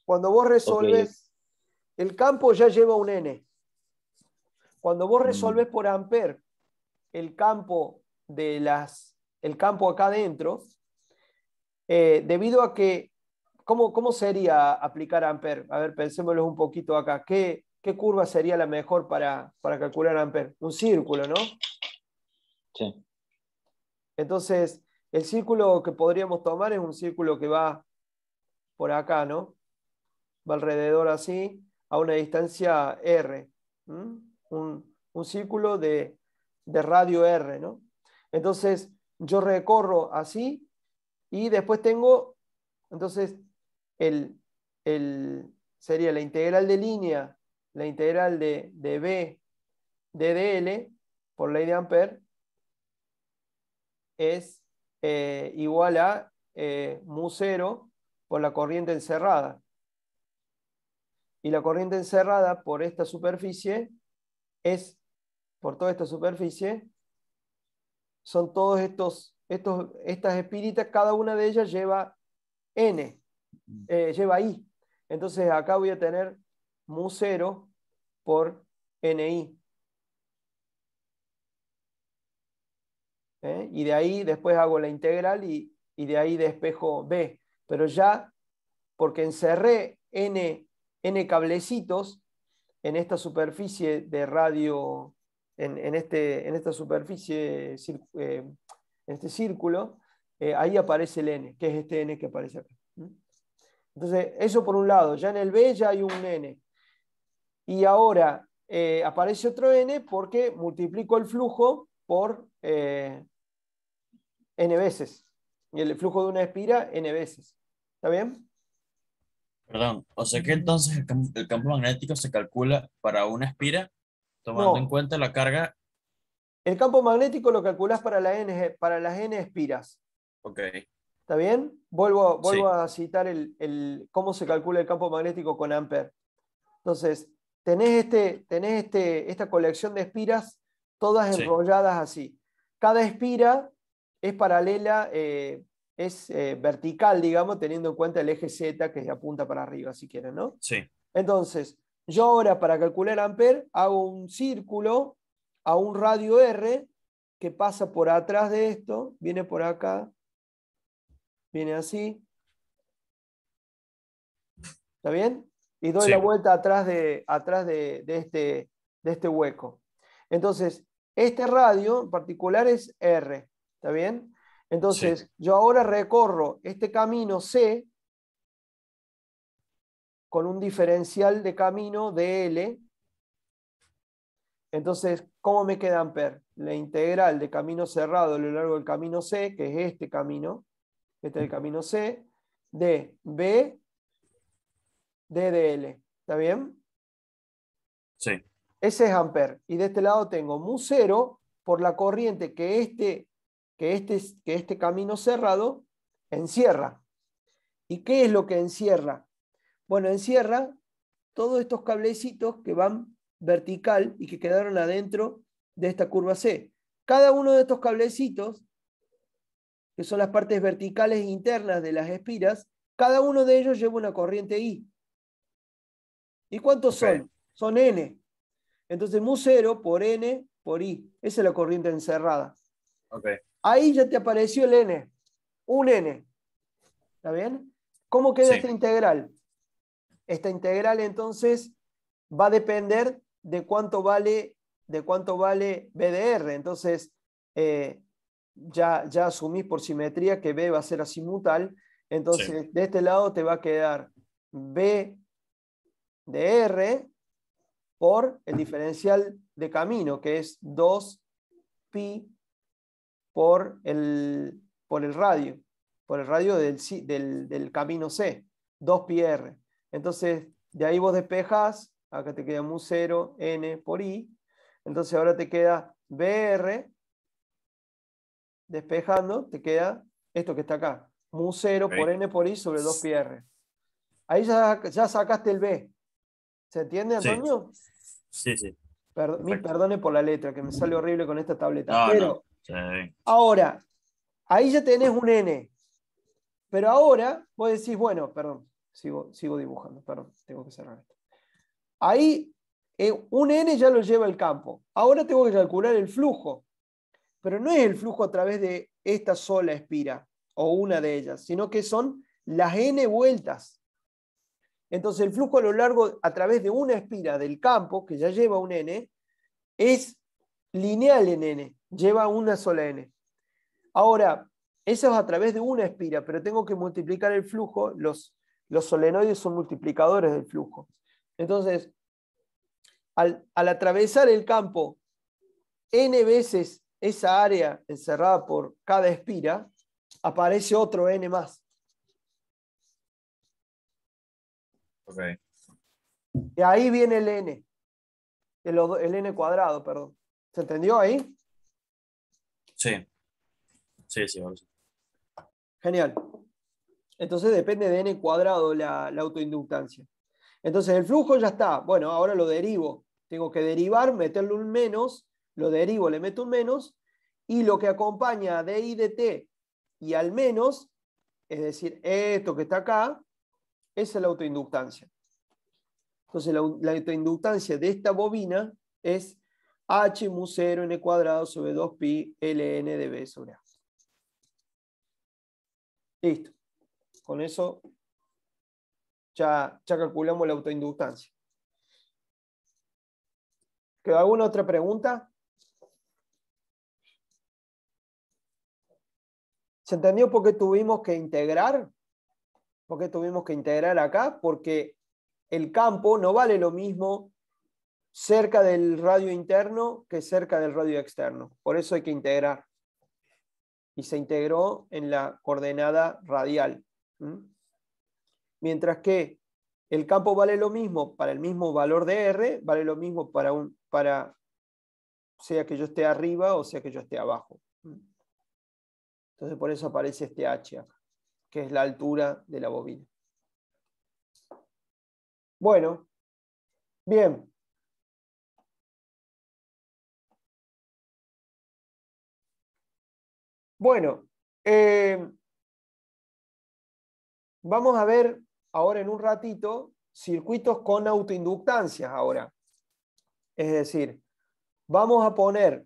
Cuando vos resolves, el campo ya lleva un n. Cuando vos mm. resolves por Ampere el campo, de las, el campo acá adentro, eh, debido a que, ¿cómo, ¿cómo sería aplicar Ampere? A ver, pensémoslo un poquito acá. ¿Qué, curva sería la mejor para, calcular Ampere? Un círculo, ¿no? Sí. Entonces, el círculo que podríamos tomar es un círculo que va por acá, ¿no? Va alrededor así, a una distancia R un, círculo de, radio R, Entonces, yo recorro así y después tengo, entonces, el, sería la integral de línea, la integral de, de B de DL por ley de Ampere es eh, igual a eh, mu 0 por la corriente encerrada. Y la corriente encerrada por esta superficie es por toda esta superficie, son todos estos, estos estas espíritas, cada una de ellas lleva n, eh, lleva i. Entonces acá voy a tener mu 0 por ni. ¿Eh? Y de ahí después hago la integral y, y de ahí despejo b. Pero ya, porque encerré n, n cablecitos, en esta superficie de radio, en, este, en esta superficie, eh, en este círculo, eh, ahí aparece el n, que es este n que aparece acá. Entonces, eso por un lado, ya en el B ya hay un n. Y ahora eh, aparece otro n porque multiplico el flujo por n veces. Y el flujo de una espira n veces. ¿Está bien? Perdón, o sea que entonces el, campo, magnético se calcula para una espira tomando en cuenta la carga. El campo magnético lo calculas para, la N, para las N espiras. Ok. ¿Está bien? Vuelvo, vuelvo a citar el, cómo se calcula el campo magnético con amper. Entonces, tenés, este, tenés este, esta colección de espiras todas enrolladas así. Cada espira es paralela eh, es eh, vertical, digamos, teniendo en cuenta el eje Z que apunta para arriba, si quieren, ¿no? Sí. Entonces, yo ahora para calcular ampere hago un círculo a un radio R que pasa por atrás de esto, viene por acá, viene así. ¿Está bien? Y doy la vuelta atrás, de, atrás de, este, de este hueco. Entonces, este radio en particular es R. ¿Está bien? Entonces, yo ahora recorro este camino C con un diferencial de camino de L. Entonces, ¿cómo me queda Amper? La integral de camino cerrado a lo largo del camino C, que es este camino, este es el camino C, de B D de L. ¿Está bien? Sí. Ese es Amper. Y de este lado tengo mu 0 por la corriente que este que este, que este camino cerrado encierra. ¿Y qué es lo que encierra? Bueno, encierra todos estos cablecitos que van vertical y que quedaron adentro de esta curva C. Cada uno de estos cablecitos, que son las partes verticales e internas de las espiras, cada uno de ellos lleva una corriente I. ¿Y cuántos son? Son N. Entonces, mu0 por N por I. Esa es la corriente encerrada. Ok. Ahí ya te apareció el n, un n. ¿Está bien? ¿Cómo queda esta integral? Esta integral entonces va a depender de cuánto vale, de cuánto vale BDR. Entonces, eh, ya, ya asumí por simetría que B va a ser mutal. Entonces, de este lado te va a quedar B de R por el diferencial de camino, que es 2pi por el, por el radio, por el radio del, del, camino C, 2 πr Entonces, de ahí vos despejas, acá te queda mu 0, n por i. Entonces ahora te queda br, despejando, te queda esto que está acá, mu 0 por n por i sobre 2 πr Ahí ya, ya sacaste el b. ¿Se entiende, Antonio? Sí, sí. Perdone por la letra, que me sale horrible con esta tableta. pero Ahora, ahí ya tenés un N. Pero ahora vos decís, bueno, perdón, sigo, sigo dibujando, perdón, tengo que cerrar esto. Ahí eh, un N ya lo lleva el campo. Ahora tengo que calcular el flujo. Pero no es el flujo a través de esta sola espira o una de ellas, sino que son las N vueltas. Entonces el flujo a lo largo, a través de una espira del campo, que ya lleva un N, es lineal en N lleva una sola n. Ahora, eso es a través de una espira, pero tengo que multiplicar el flujo, los, solenoides son multiplicadores del flujo. Entonces, al, atravesar el campo n veces esa área encerrada por cada espira, aparece otro n más. Y ahí viene el n, el n cuadrado, perdón. ¿Se entendió ahí? Sí. Sí, sí, Genial. Entonces depende de n cuadrado la, autoinductancia. Entonces el flujo ya está. Bueno, ahora lo derivo. Tengo que derivar, meterle un menos, lo derivo, le meto un menos, y lo que acompaña a de t y al menos, es decir, esto que está acá, es la autoinductancia. Entonces la autoinductancia de esta bobina es h mu 0 n cuadrado sobre 2pi ln de b sobre a. Listo. Con eso ya, ya calculamos la autoinductancia. ¿Quedó alguna otra pregunta? ¿Se entendió por qué tuvimos que integrar? ¿Por qué tuvimos que integrar acá? Porque el campo no vale lo mismo cerca del radio interno que cerca del radio externo. Por eso hay que integrar. Y se integró en la coordenada radial. Mientras que el campo vale lo mismo para el mismo valor de R, vale lo mismo para, un, para sea que yo esté arriba o sea que yo esté abajo. Entonces por eso aparece este H acá, que es la altura de la bobina. Bueno, bien. Bueno, eh, vamos a ver ahora en un ratito circuitos con autoinductancias ahora. Es decir, vamos a poner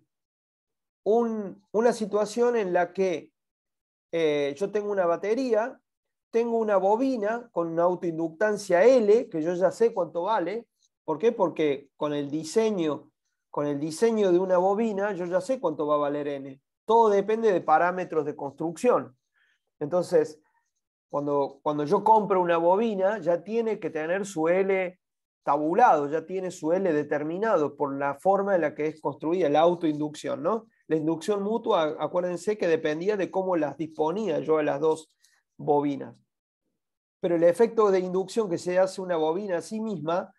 una situación en la que eh, yo tengo una batería, tengo una bobina con una autoinductancia L, que yo ya sé cuánto vale. ¿Por qué? Porque con el diseño, con el diseño de una bobina, yo ya sé cuánto va a valer N todo depende de parámetros de construcción. Entonces, cuando, cuando yo compro una bobina, ya tiene que tener su L tabulado, ya tiene su L determinado por la forma en la que es construida la autoinducción, ¿no? La inducción mutua, acuérdense que dependía de cómo las disponía yo a las dos bobinas. Pero el efecto de inducción que se hace una bobina a sí misma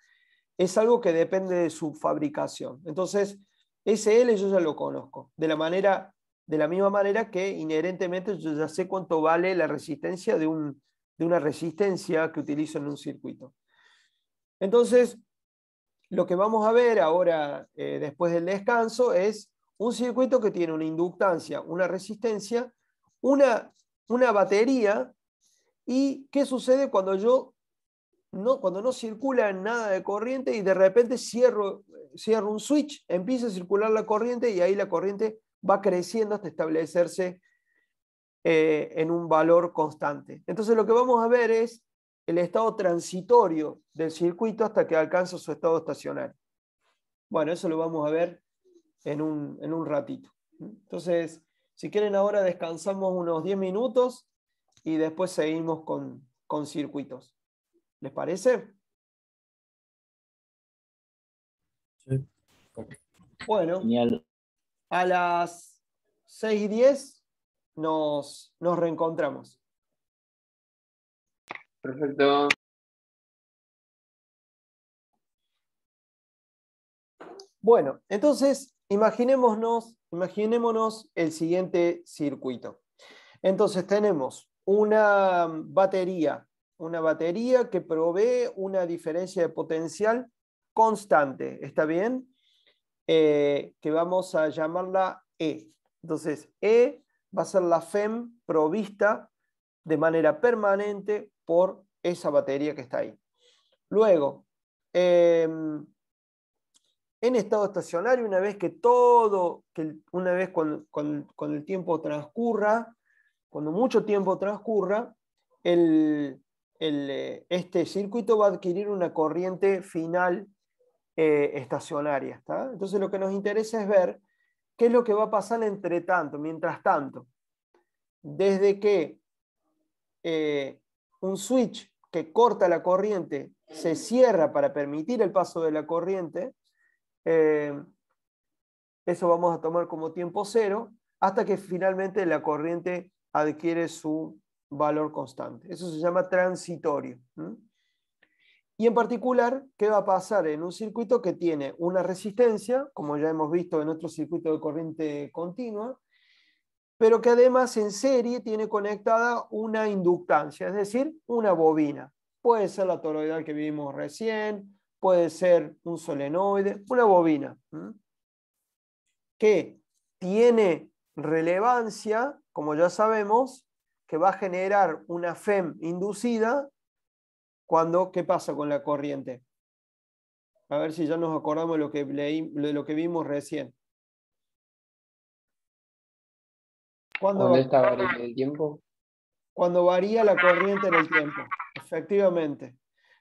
es algo que depende de su fabricación. Entonces, ese L yo ya lo conozco. De la manera de la misma manera que inherentemente yo ya sé cuánto vale la resistencia de, de una resistencia que utilizo en un circuito. Entonces, lo que vamos a ver ahora, eh, después del descanso, es un circuito que tiene una inductancia, una resistencia, una, una batería, y qué sucede cuando yo no, cuando no circula nada de corriente y de repente cierro, cierro un switch, empieza a circular la corriente y ahí la corriente va creciendo hasta establecerse eh, en un valor constante. Entonces lo que vamos a ver es el estado transitorio del circuito hasta que alcanza su estado estacionario. Bueno, eso lo vamos a ver en un, ratito. Entonces, si quieren ahora descansamos unos 10 minutos y después seguimos con, circuitos. ¿Les parece? Sí. Bueno a las 6 y 10 nos, reencontramos. Perfecto. Bueno, entonces imaginémonos, imaginémonos el siguiente circuito. Entonces tenemos una batería, una batería que provee una diferencia de potencial constante, ¿está bien? Eh, que vamos a llamarla E. Entonces, E va a ser la FEM provista de manera permanente por esa batería que está ahí. Luego, em, en estado estacionario, una vez que todo, una vez con, el tiempo transcurra, cuando mucho tiempo transcurra, eh, este circuito va a adquirir una corriente final eh, estacionarias. Entonces lo que nos interesa es ver qué es lo que va a pasar entre tanto, mientras tanto, desde que eh, un switch que corta la corriente se cierra para permitir el paso de la corriente, eh, eso vamos a tomar como tiempo cero, hasta que finalmente la corriente adquiere su valor constante. Eso se llama transitorio. Y en particular, ¿qué va a pasar en un circuito que tiene una resistencia, como ya hemos visto en otro circuito de corriente continua, pero que además en serie tiene conectada una inductancia, es decir, una bobina? Puede ser la toroidal que vimos recién, puede ser un solenoide, una bobina, que tiene relevancia, como ya sabemos, que va a generar una FEM inducida cuando, ¿qué pasa con la corriente? A ver si ya nos acordamos de lo que, lo que vimos recién. varía el tiempo? Cuando varía la corriente en el tiempo, efectivamente.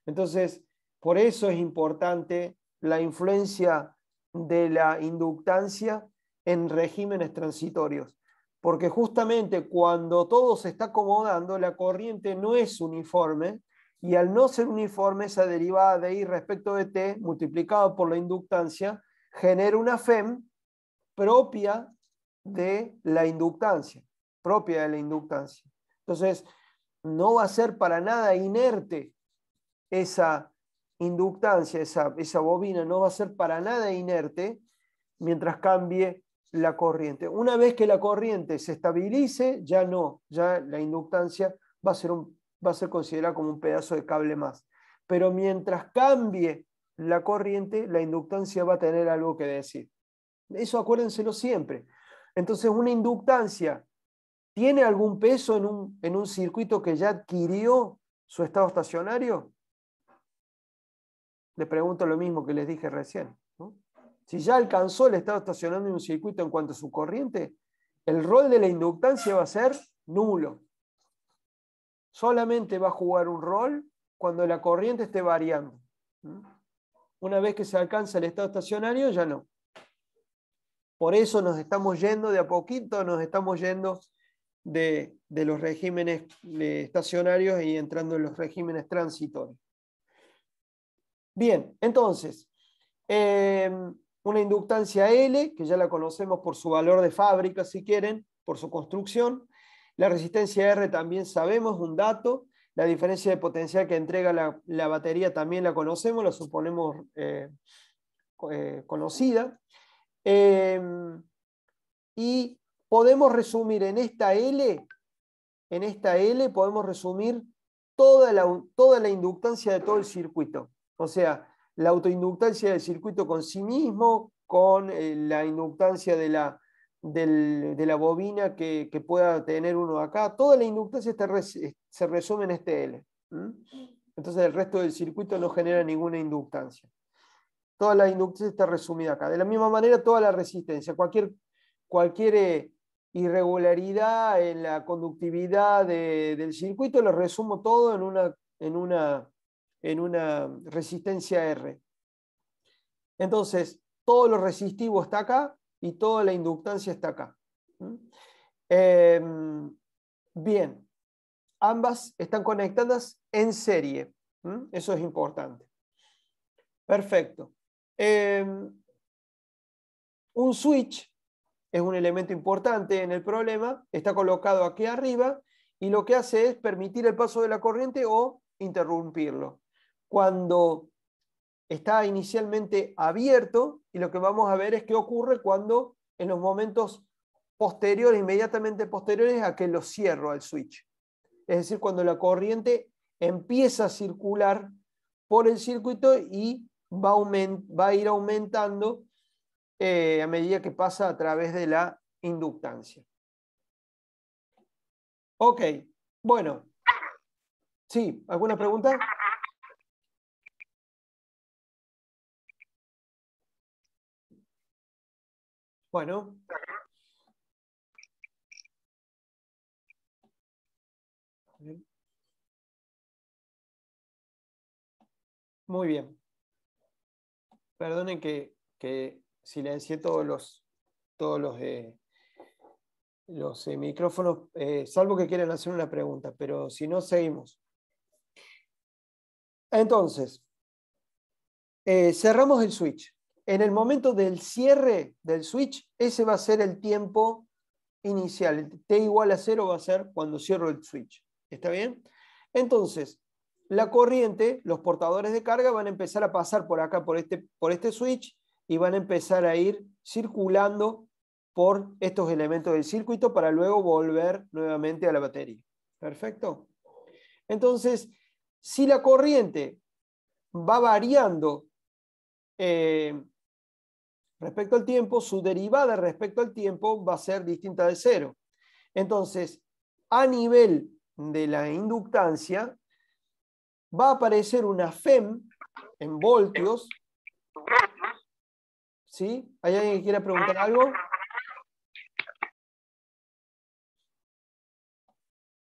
Entonces, por eso es importante la influencia de la inductancia en regímenes transitorios, porque justamente cuando todo se está acomodando, la corriente no es uniforme y al no ser uniforme, esa derivada de I respecto de T, multiplicado por la inductancia, genera una FEM propia de la inductancia, propia de la inductancia. Entonces, no va a ser para nada inerte esa inductancia, esa, esa bobina, no va a ser para nada inerte mientras cambie la corriente. Una vez que la corriente se estabilice, ya no, ya la inductancia va a ser un va a ser considerada como un pedazo de cable más. Pero mientras cambie la corriente, la inductancia va a tener algo que decir. Eso acuérdenselo siempre. Entonces, una inductancia tiene algún peso en un, en un circuito que ya adquirió su estado estacionario. Le pregunto lo mismo que les dije recién. Si ya alcanzó el estado estacionario en un circuito en cuanto a su corriente, el rol de la inductancia va a ser nulo solamente va a jugar un rol cuando la corriente esté variando. Una vez que se alcanza el estado estacionario, ya no. Por eso nos estamos yendo de a poquito, nos estamos yendo de, los regímenes eh, estacionarios y entrando en los regímenes transitorios. Bien, entonces, em, una inductancia L, que ya la conocemos por su valor de fábrica, si quieren, por su construcción, la resistencia R también sabemos un dato, la diferencia de potencial que entrega la, batería también la conocemos, la suponemos eh, eh, conocida. Em, y podemos resumir en esta L, en esta L podemos resumir toda la, toda la inductancia de todo el circuito. O sea, la autoinductancia del circuito con sí mismo, con eh, la inductancia de la de la bobina que, pueda tener uno acá, toda la inductancia se resume en este L. Entonces el resto del circuito no genera ninguna inductancia. Toda la inductancia está resumida acá. De la misma manera, toda la resistencia. Cualquier, cualquier eh, irregularidad en la conductividad del circuito lo resumo todo en una, en una, en una resistencia R. Entonces, todo lo resistivo está acá, y toda la inductancia está acá. Em, bien, ambas están conectadas en serie. Eso es importante. Perfecto. Em, un switch es un elemento importante en el problema, está colocado aquí arriba y lo que hace es permitir el paso de la corriente o interrumpirlo. Cuando está inicialmente abierto y lo que vamos a ver es qué ocurre cuando en los momentos posteriores, inmediatamente posteriores a que lo cierro al switch. Es decir, cuando la corriente empieza a circular por el circuito y va, va a ir aumentando eh, a medida que pasa a través de la inductancia. Ok, bueno. Sí, ¿alguna pregunta? Bueno. Muy bien. Perdonen que, que silencié todos los, todos los, eh, los eh, micrófonos, eh, salvo que quieran hacer una pregunta, pero si no, seguimos. Entonces, cerramos el switch en el momento del cierre del switch, ese va a ser el tiempo inicial. T igual a cero va a ser cuando cierro el switch. ¿Está bien? Entonces, la corriente, los portadores de carga van a empezar a pasar por acá, por este, por este switch, y van a empezar a ir circulando por estos elementos del circuito para luego volver nuevamente a la batería. ¿Perfecto? Entonces, si la corriente va variando eh, respecto al tiempo, su derivada respecto al tiempo va a ser distinta de cero. Entonces, a nivel de la inductancia, va a aparecer una FEM en voltios. ¿Sí? ¿Hay alguien que quiera preguntar algo?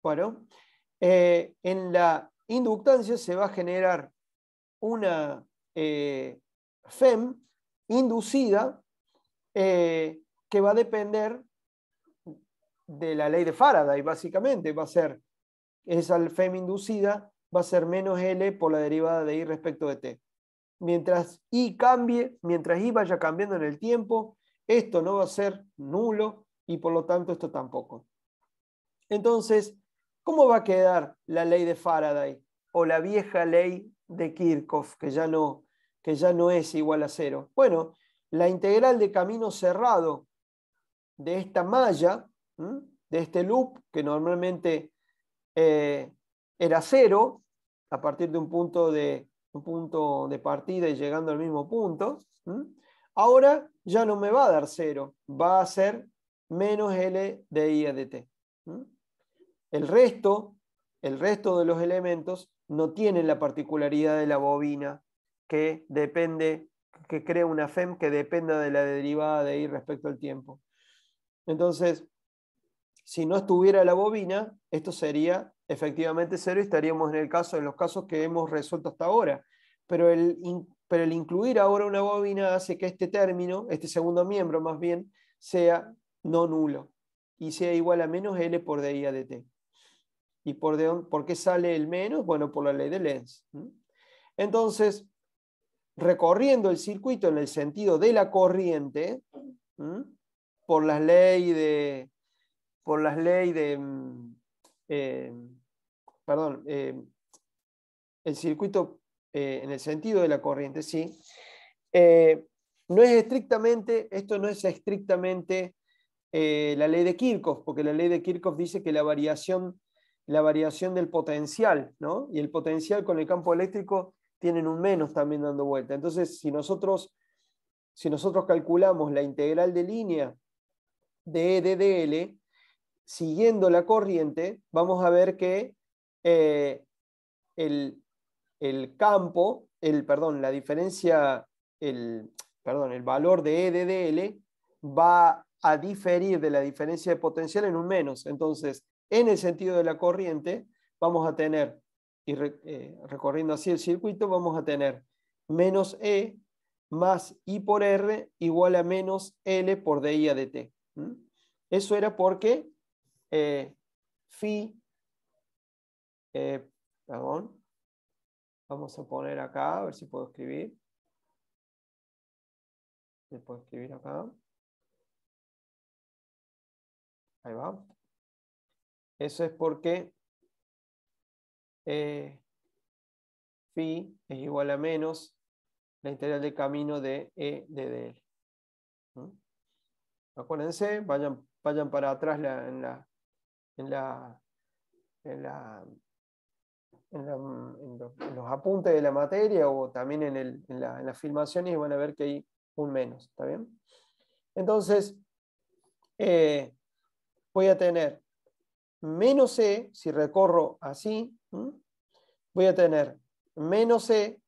Bueno, eh, en la inductancia se va a generar una eh, FEM inducida eh, que va a depender de la ley de Faraday, básicamente. Va a ser, esa fem inducida va a ser menos L por la derivada de I respecto de T. Mientras I cambie, mientras I vaya cambiando en el tiempo, esto no va a ser nulo y por lo tanto esto tampoco. Entonces, ¿cómo va a quedar la ley de Faraday o la vieja ley de Kirchhoff, que ya no, que ya no es igual a cero. Bueno, la integral de camino cerrado de esta malla, de este loop, que normalmente eh, era cero, a partir de un punto de, un punto de partida y llegando al mismo punto, ahora ya no me va a dar cero, va a ser menos L de I de T. El resto, el resto de los elementos no tienen la particularidad de la bobina que depende, que crea una FEM que dependa de la derivada de I respecto al tiempo. Entonces, si no estuviera la bobina, esto sería efectivamente cero y estaríamos en el caso, en los casos que hemos resuelto hasta ahora. Pero el, pero el incluir ahora una bobina hace que este término, este segundo miembro más bien, sea no nulo y sea igual a menos L por DI dt ¿Y por, de, por qué sale el menos? Bueno, por la ley de Lenz. Entonces, recorriendo el circuito en el sentido de la corriente, por las leyes de, por las ley de, mm, eh, perdón, eh, el circuito eh, en el sentido de la corriente, sí, no es estrictamente, esto no es estrictamente la ley de Kirchhoff, porque la ley de Kirchhoff dice que la variación, la variación del potencial, ¿no? Y el potencial con el campo eléctrico tienen un menos también dando vuelta. Entonces, si nosotros, si nosotros calculamos la integral de línea de E siguiendo la corriente, vamos a ver que eh, el, campo, el, perdón, la diferencia, el, perdón, el valor de E va a diferir de la diferencia de potencial en un menos. Entonces, en el sentido de la corriente, vamos a tener y eh, recorriendo así el circuito, vamos a tener menos E más I por R igual a menos L por DI a D T. Eso era porque eh, phi, eh, perdón, vamos a poner acá, a ver si puedo escribir. Si puedo escribir acá. Ahí va. Eso es porque eh, phi es igual a menos la integral de camino de E de DL. Acuérdense, vayan, vayan para atrás en, la, en, la, en, los apuntes de la materia o también en, la, las filmaciones y van a ver que hay un menos. ¿Está bien? Entonces, eh, voy a tener menos E, si recorro así, ¿Mm? Voy a tener menos E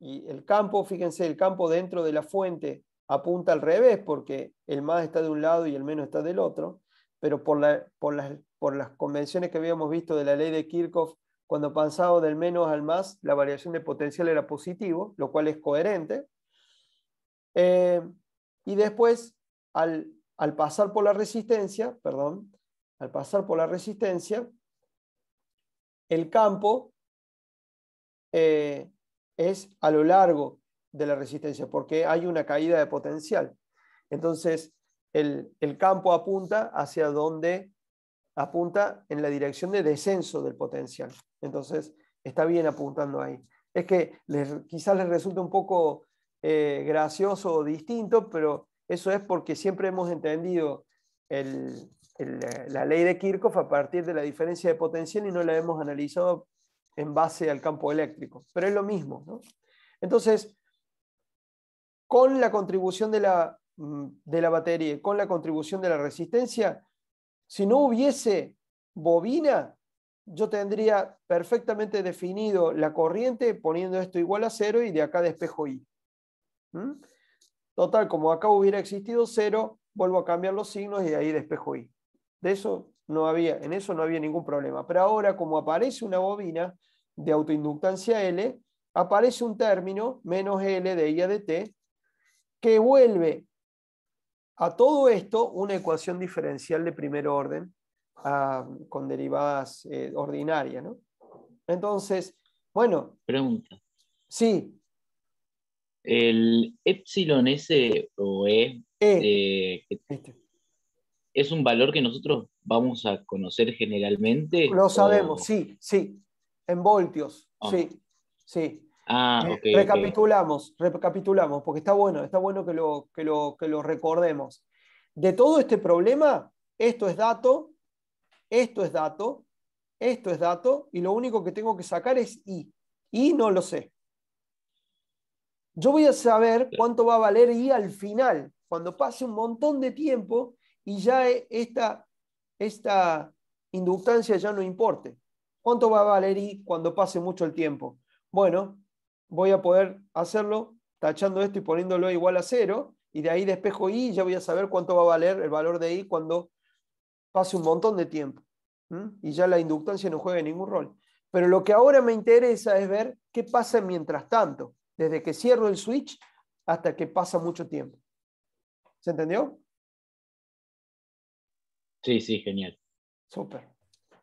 y el campo, fíjense, el campo dentro de la fuente apunta al revés porque el más está de un lado y el menos está del otro, pero por, por, las, convenciones que habíamos visto de la ley de Kirchhoff, cuando pasaba del menos al más, la variación de potencial era positivo, lo cual es coherente. Eh, y después, al pasar por la resistencia, perdón, al pasar por la resistencia, el campo eh, es a lo largo de la resistencia, porque hay una caída de potencial. Entonces, el, campo apunta hacia donde apunta en la dirección de descenso del potencial. Entonces, está bien apuntando ahí. Es que quizás les resulte un poco eh, gracioso o distinto, pero eso es porque siempre hemos entendido el, la ley de Kirchhoff a partir de la diferencia de potencial y no la hemos analizado en base al campo eléctrico, pero es lo mismo. Entonces, con la contribución de la, mm, de la batería con la contribución de la resistencia, si no hubiese bobina, yo tendría perfectamente definido la corriente poniendo esto igual a cero y de acá despejo I. Total, como acá hubiera existido cero, vuelvo a cambiar los signos y de ahí despejo I. De eso no había, en eso no había ningún problema. Pero ahora, como aparece una bobina de autoinductancia L, aparece un término, menos L de I de T, que vuelve a todo esto una ecuación diferencial de primer orden ah, con derivadas eh, ordinarias. Entonces, bueno. Pregunta. Sí. El epsilon S o E, e. Eh, este. ¿Es un valor que nosotros vamos a conocer generalmente? Lo sabemos, sí, sí. En voltios, ah. sí, sí. Ah, eh, recapitulamos, recapitulamos, porque está bueno, está bueno que lo, que, lo, que lo recordemos. De todo este problema, esto es dato, esto es dato, esto es dato, y lo único que tengo que sacar es I. I no lo sé. Yo voy a saber cuánto va a valer I al final. Cuando pase un montón de tiempo, y ya e, esta, esta inductancia ya no importe. ¿Cuánto va a valer I cuando pase mucho el tiempo? Bueno, voy a poder hacerlo tachando esto y poniéndolo igual a cero, y de ahí despejo I y ya voy a saber cuánto va a valer el valor de I cuando pase un montón de tiempo. Y ya la inductancia no juega ningún rol. Pero lo que ahora me interesa es ver qué pasa mientras tanto, desde que cierro el switch hasta que pasa mucho tiempo. ¿Se entendió? Sí, sí, genial. Súper.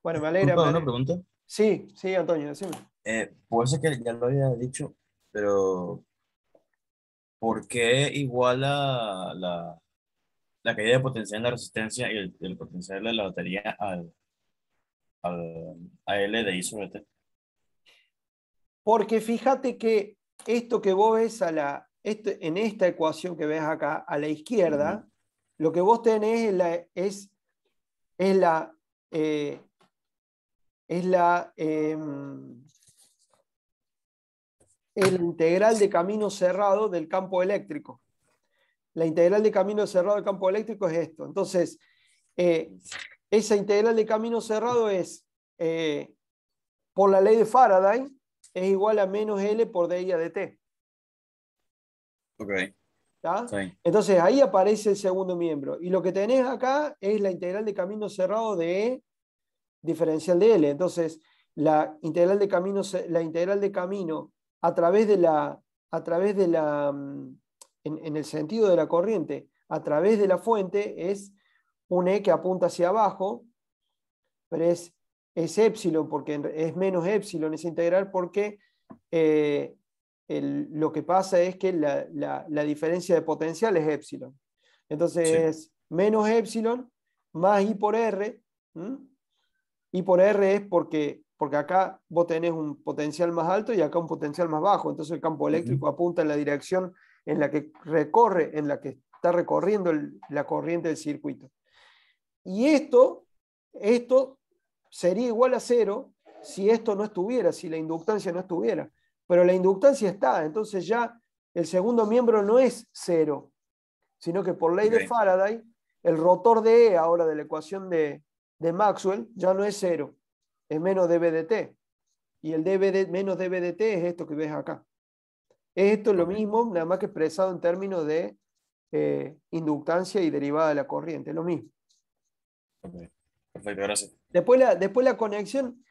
Bueno, me alegra. ¿Puedo una pregunta? Sí, sí, Antonio, decime. Eh, puede ser que ya lo había dicho, pero ¿por qué iguala la, la caída de potencial en la resistencia y el, potencial de la batería al, al, a L de I sobre T? Porque fíjate que esto que vos ves a la, este, en esta ecuación que ves acá a la izquierda, lo que vos tenés es, es es la, eh, em, es la, integral de camino cerrado del campo eléctrico. La integral de camino cerrado del campo eléctrico es esto. Entonces, eh, esa integral de camino cerrado es, eh, por la ley de Faraday, es igual a menos L por DI de T. Ok. Entonces ahí aparece el segundo miembro. Y lo que tenés acá es la integral de camino cerrado de E diferencial de L. Entonces, la integral de camino, la integral de camino a través de la, a través de la mm, en, el sentido de la corriente, a través de la fuente, es un E que apunta hacia abajo, pero es, es epsilon, porque es menos epsilon esa integral, porque eh, lo que pasa es que la, diferencia de potencial es epsilon. Entonces es menos epsilon más I por R. y I por R es porque, porque acá vos tenés un potencial más alto y acá un potencial más bajo. Entonces el campo eléctrico apunta en la dirección en la que recorre, en la que está recorriendo la corriente del circuito. Y esto, esto sería igual a cero si esto no estuviera, si la inductancia no estuviera. Pero la inductancia está, entonces ya el segundo miembro no es cero, sino que por ley de Faraday, el rotor de E ahora de la ecuación de, Maxwell ya no es cero, es menos dB de T. Y el dB menos dB de T es esto que ves acá. Esto es lo mismo, nada más que expresado en términos de eh, inductancia y derivada de la corriente, es lo mismo. Perfecto, gracias. Después después la conexión,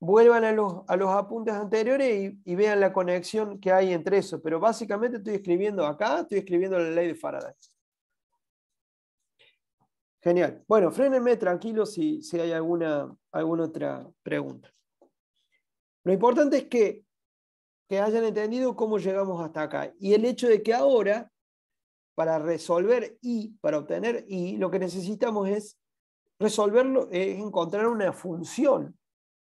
vuelvan a los, a los apuntes anteriores y, vean la conexión que hay entre eso. Pero básicamente estoy escribiendo acá, estoy escribiendo la ley de Faraday. Genial. Bueno, frénenme tranquilo si, hay alguna, alguna otra pregunta. Lo importante es que, que hayan entendido cómo llegamos hasta acá. Y el hecho de que ahora, para resolver y, para obtener y, lo que necesitamos es resolverlo, es encontrar una función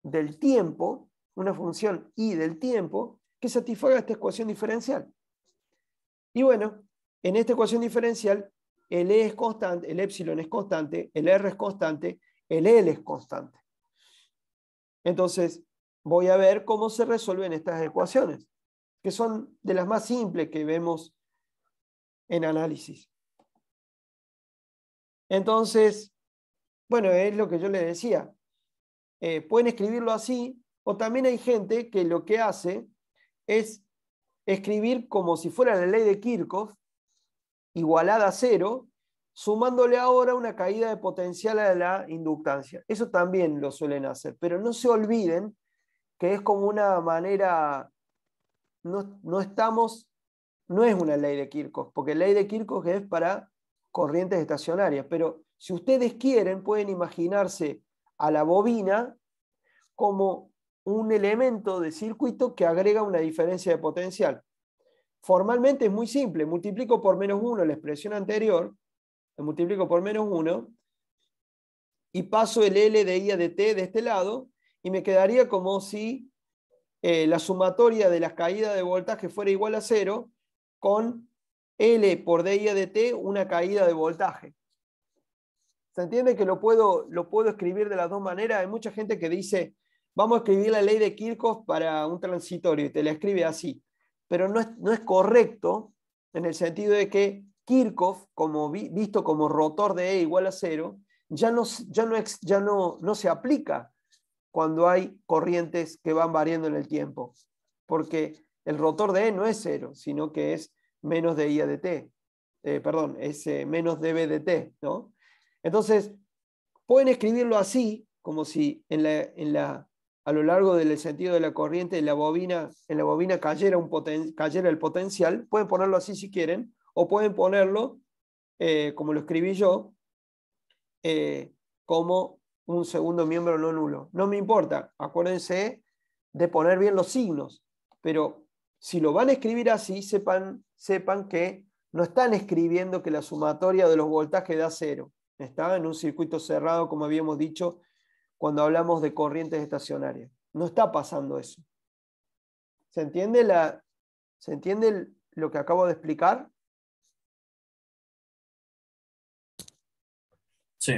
del tiempo, una función y del tiempo, que satisfaga esta ecuación diferencial. Y bueno, en esta ecuación diferencial, el E es constante, el epsilon es constante, el R es constante, el L es constante. Entonces, voy a ver cómo se resuelven estas ecuaciones, que son de las más simples que vemos en análisis. Entonces, bueno, es lo que yo le decía. Eh, pueden escribirlo así, o también hay gente que lo que hace es escribir como si fuera la ley de Kirchhoff, igualada a cero, sumándole ahora una caída de potencial a la inductancia. Eso también lo suelen hacer, pero no se olviden que es como una manera, no, no estamos, no es una ley de Kirchhoff, porque la ley de Kirchhoff es para corrientes estacionarias, pero si ustedes quieren, pueden imaginarse a la bobina como un elemento de circuito que agrega una diferencia de potencial. Formalmente es muy simple, multiplico por menos 1 la expresión anterior, lo multiplico por menos 1, y paso el L de I a de T de este lado, y me quedaría como si eh, la sumatoria de las caídas de voltaje fuera igual a cero, con L por DI de T, una caída de voltaje. ¿Se entiende que lo puedo, lo puedo escribir de las dos maneras? Hay mucha gente que dice, vamos a escribir la ley de Kirchhoff para un transitorio y te la escribe así. Pero no es, no es correcto en el sentido de que Kirchhoff, como visto como rotor de E igual a cero, ya, no, ya, no, ya no, no se aplica cuando hay corrientes que van variando en el tiempo. Porque el rotor de E no es cero, sino que es menos de I eh, perdón, es eh, menos de B de T, ¿no? Entonces, pueden escribirlo así, como si en la, a lo largo del sentido de la corriente en la bobina, en la bobina cayera, cayera el potencial. Pueden ponerlo así si quieren, o pueden ponerlo, eh, como lo escribí yo, eh, como un segundo miembro no nulo. No me importa, acuérdense de poner bien los signos, pero si lo van a escribir así, sepan, sepan que no están escribiendo que la sumatoria de los voltajes da cero. Estaba en un circuito cerrado, como habíamos dicho, cuando hablamos de corrientes estacionarias. No está pasando eso. ¿Se entiende, la, ¿se entiende lo que acabo de explicar? Sí.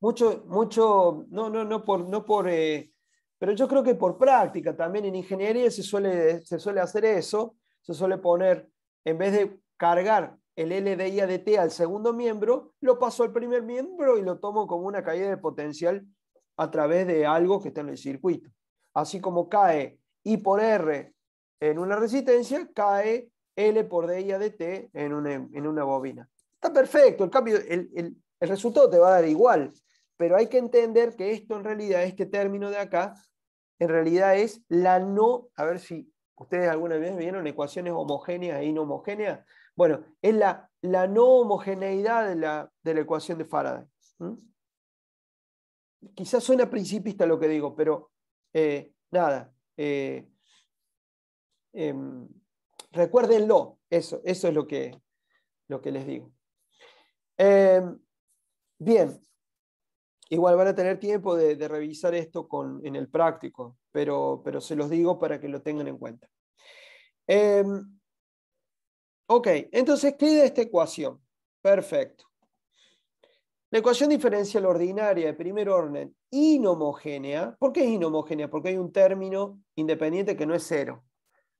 Mucho, mucho, no, no, no por, no por eh, pero yo creo que por práctica también en ingeniería se suele, se suele hacer eso, se suele poner, en vez de cargar el LDIADT al segundo miembro, lo paso al primer miembro y lo tomo como una caída de potencial a través de algo que está en el circuito. Así como cae I por R en una resistencia, cae L por DIADT en una, en una bobina. Está perfecto, el, cambio, el, el resultado te va a dar igual, pero hay que entender que esto en realidad, este término de acá, en realidad es la no, a ver si ustedes alguna vez vieron ecuaciones homogéneas e inhomogéneas, bueno, es la, no homogeneidad de la, ecuación de Faraday. Quizás suena principista lo que digo, pero eh, nada, eh, em, recuérdenlo, eso, eso es lo que, lo que les digo. Em, bien, igual van a tener tiempo de, revisar esto en el práctico, pero, pero, se los digo para que lo tengan en cuenta. Em, Ok, entonces queda esta ecuación. Perfecto. La ecuación diferencial ordinaria de primer orden inhomogénea. ¿Por qué es inhomogénea? Porque hay un término independiente que no es cero.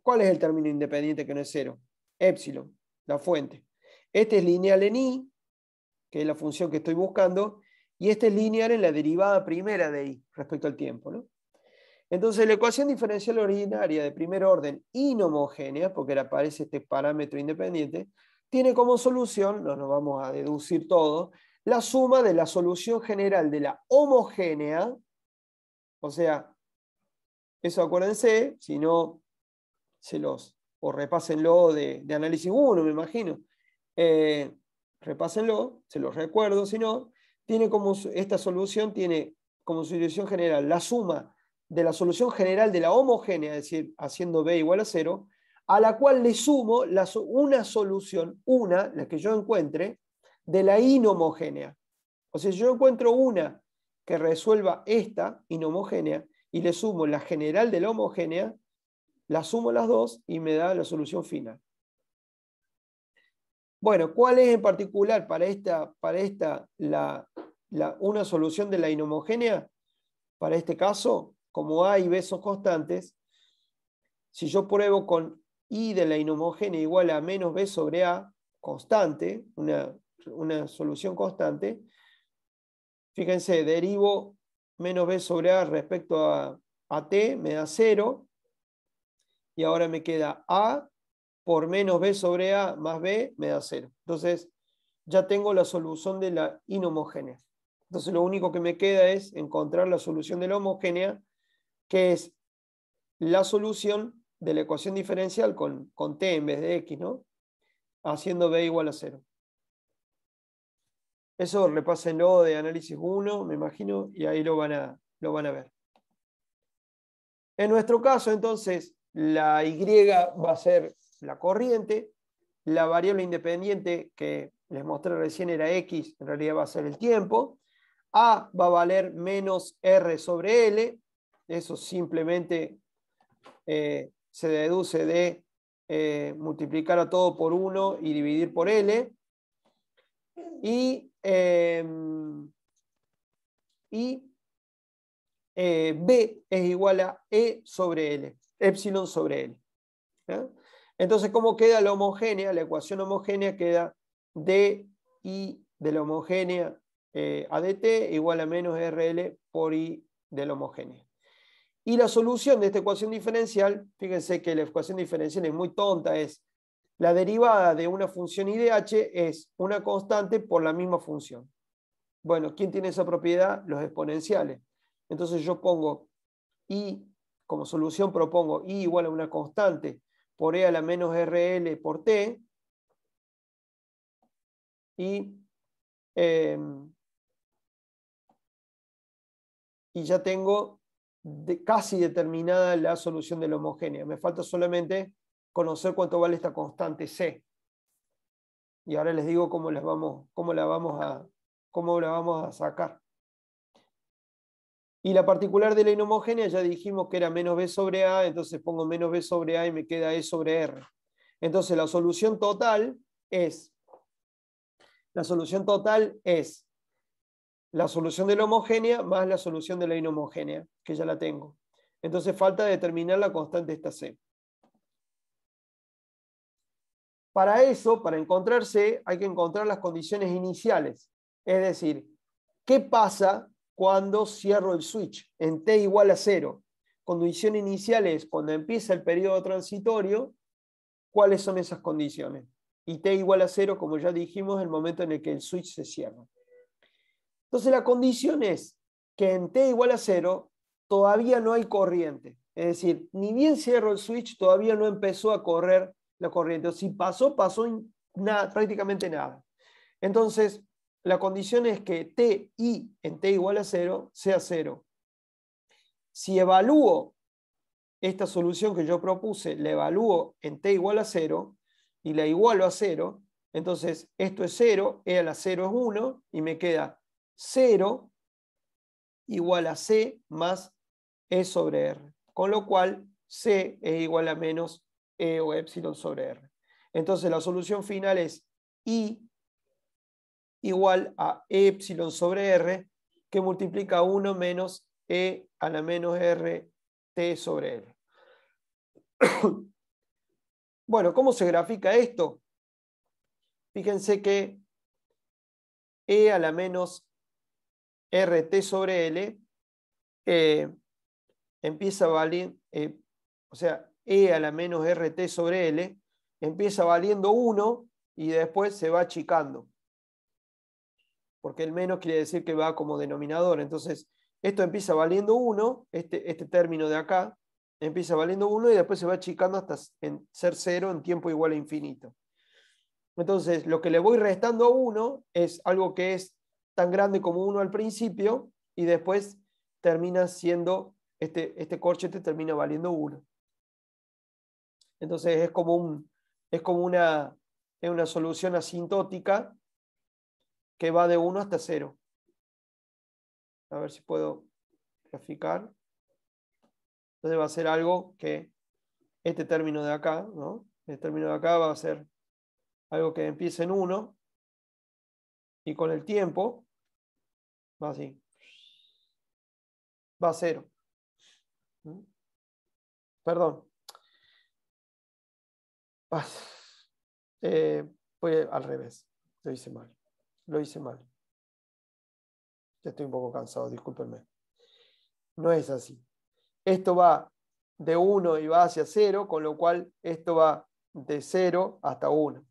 ¿Cuál es el término independiente que no es cero? Epsilon, la fuente. Este es lineal en i, que es la función que estoy buscando, y este es lineal en la derivada primera de i respecto al tiempo. ¿no? Entonces, la ecuación diferencial originaria de primer orden inhomogénea, porque aparece este parámetro independiente, tiene como solución, no nos vamos a deducir todo, la suma de la solución general de la homogénea, o sea, eso acuérdense, si no, se los, o repásenlo de, de análisis 1, me imagino, eh, repásenlo, se los recuerdo, si no, tiene como, esta solución tiene como solución general la suma de la solución general de la homogénea, es decir, haciendo B igual a cero, a la cual le sumo una solución, una, la que yo encuentre, de la inhomogénea. O sea, si yo encuentro una que resuelva esta inhomogénea y le sumo la general de la homogénea, la sumo las dos y me da la solución final. Bueno, ¿cuál es en particular para esta, para esta una solución de la inhomogénea? Para este caso, como A y B son constantes, si yo pruebo con I de la inhomogénea igual a menos B sobre A, constante, una, solución constante, fíjense, derivo menos B sobre A respecto a, a T, me da cero. y ahora me queda A por menos B sobre A más B me da cero. Entonces, ya tengo la solución de la inhomogénea. Entonces, lo único que me queda es encontrar la solución de la homogénea que es la solución de la ecuación diferencial con, t en vez de x, ¿no? Haciendo b igual a 0. Eso repásenlo de análisis 1, me imagino, y ahí lo van a, lo van a ver. En nuestro caso, entonces, la y va a ser la corriente, la variable independiente que les mostré recién era x, en realidad va a ser el tiempo, a va a valer menos r sobre l, eso simplemente eh, se deduce de eh, multiplicar a todo por 1 y dividir por L. Y, em, y eh, B es igual a E sobre L, epsilon sobre L. Entonces, ¿cómo queda la homogénea? La ecuación homogénea queda D I de la homogénea ADT igual a menos RL por I de la homogénea. Y la solución de esta ecuación diferencial, fíjense que la ecuación diferencial es muy tonta, es la derivada de una función IDH es una constante por la misma función. Bueno, ¿quién tiene esa propiedad? Los exponenciales. Entonces yo pongo y como solución propongo I igual a una constante por E a la menos RL por T. Y, em, y ya tengo casi determinada la solución de la homogénea. Me falta solamente conocer cuánto vale esta constante C. Y ahora les digo cómo, vamos, la, vamos a, cómo la vamos a sacar. Y la particular de la inhomogénea ya dijimos que era menos B sobre A, entonces pongo menos B sobre A y me queda E sobre R. Entonces la solución total es, la solución total es la solución de la homogénea más la solución de la inhomogénea, que ya la tengo. Entonces falta determinar la constante de esta C. Para eso, para encontrar C, hay que encontrar las condiciones iniciales. Es decir, ¿qué pasa cuando cierro el switch en T igual a cero? Condición inicial es cuando empieza el periodo transitorio, ¿cuáles son esas condiciones? Y T igual a cero, como ya dijimos, el momento en el que el switch se cierra. Entonces la condición es que en T igual a cero todavía no hay corriente. Es decir, ni bien cierro el switch, todavía no empezó a correr la corriente. O si pasó, pasó prácticamente nada. Entonces, la condición es que T y en T igual a cero sea cero. Si evalúo esta solución que yo propuse, la evalúo en T igual a cero y la igualo a cero, entonces esto es 0, E a la 0 es 1 y me queda 0 igual a C más E sobre R. Con lo cual, C es igual a menos E o epsilon sobre R. Entonces la solución final es I igual a epsilon sobre R que multiplica 1 menos E a la menos R T sobre R. <coughs> bueno, ¿cómo se grafica esto? Fíjense que E a la menos RT sobre L eh, empieza valiendo, eh, o sea, E a la menos RT sobre L empieza valiendo 1 y después se va achicando. Porque el menos quiere decir que va como denominador. Entonces, esto empieza valiendo 1, este, este término de acá, empieza valiendo 1 y después se va achicando hasta en ser 0 en tiempo igual a infinito. Entonces, lo que le voy restando a 1 es algo que es tan grande como uno al principio y después termina siendo, este, este corchete termina valiendo uno. Entonces es como, es como una, es una solución asintótica que va de 1 hasta 0. A ver si puedo graficar. Entonces va a ser algo que este término de acá, ¿no? este término de acá va a ser algo que empiece en 1 y con el tiempo Va así. Va a cero. ¿Mm? Perdón. Voy ah, pues eh, al revés. Lo hice mal. Lo hice mal. Ya estoy un poco cansado, discúlpenme. No es así. Esto va de 1 y va hacia 0, con lo cual esto va de 0 hasta 1,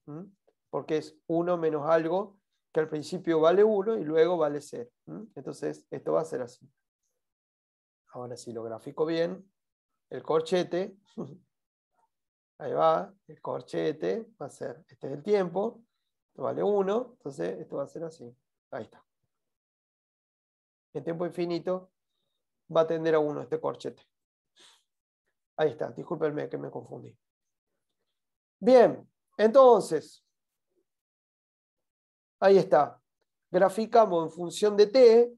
porque es 1 menos algo que al principio vale 1 y luego vale 0. Entonces, esto va a ser así. Ahora, si lo grafico bien, el corchete, <laughs> ahí va, el corchete va a ser, este es el tiempo, esto vale 1, entonces esto va a ser así. Ahí está. En tiempo infinito va a tender a 1 este corchete. Ahí está, discúlpenme que me confundí. Bien, entonces, ahí está graficamos en función de t,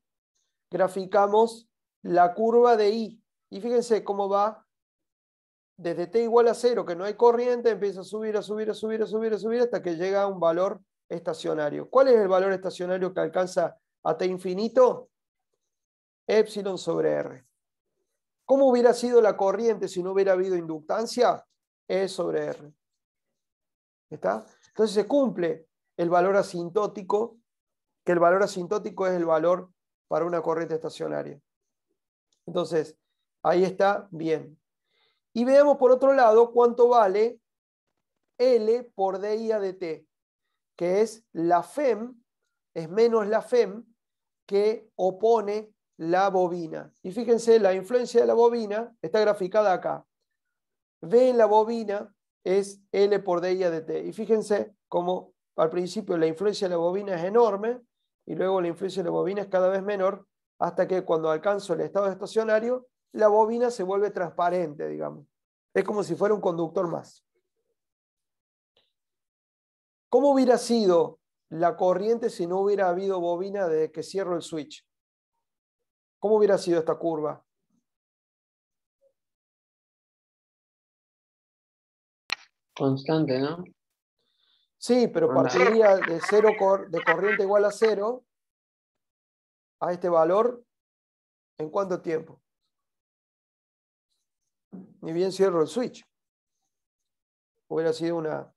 graficamos la curva de i. Y fíjense cómo va desde t igual a cero que no hay corriente, empieza a subir, a subir, a subir, a subir, a subir, hasta que llega a un valor estacionario. ¿Cuál es el valor estacionario que alcanza a t infinito? Epsilon sobre r. ¿Cómo hubiera sido la corriente si no hubiera habido inductancia? E sobre r. ¿Está? Entonces se cumple el valor asintótico que el valor asintótico es el valor para una corriente estacionaria. Entonces, ahí está bien. Y veamos por otro lado cuánto vale L por de T, que es la FEM, es menos la FEM que opone la bobina. Y fíjense, la influencia de la bobina está graficada acá. V en la bobina es L por de T. Y fíjense cómo al principio la influencia de la bobina es enorme y luego la influencia de la bobina es cada vez menor hasta que cuando alcanzo el estado estacionario, la bobina se vuelve transparente, digamos. Es como si fuera un conductor más. ¿Cómo hubiera sido la corriente si no hubiera habido bobina desde que cierro el switch? ¿Cómo hubiera sido esta curva? Constante, ¿no? Sí, pero partiría de, cero de corriente igual a cero a este valor en cuánto tiempo. Ni bien cierro el switch. Hubiera sido una,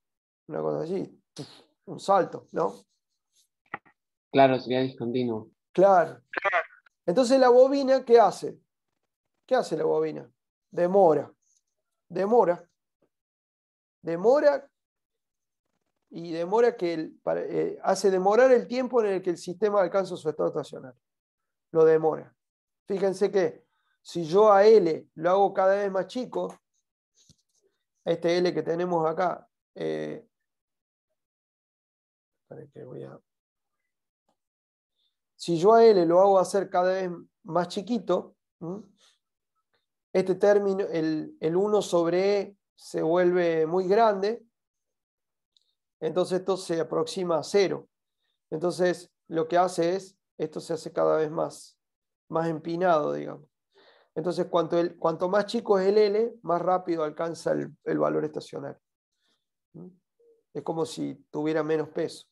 una cosa así, un salto, ¿no? Claro, sería discontinuo. Claro. Entonces la bobina, ¿qué hace? ¿Qué hace la bobina? Demora. Demora. Demora y demora que eh, hace demorar el tiempo en el que el sistema alcanza su estado estacional. Lo demora. Fíjense que si yo a L lo hago cada vez más chico, este L que tenemos acá, eh, si yo a L lo hago hacer cada vez más chiquito, este término, el, el 1 sobre E, se vuelve muy grande, entonces esto se aproxima a cero. Entonces lo que hace es, esto se hace cada vez más, más empinado, digamos. Entonces cuanto, más chico es el L, más rápido alcanza el, valor estacionario. ¿Mm? Es como si tuviera menos peso.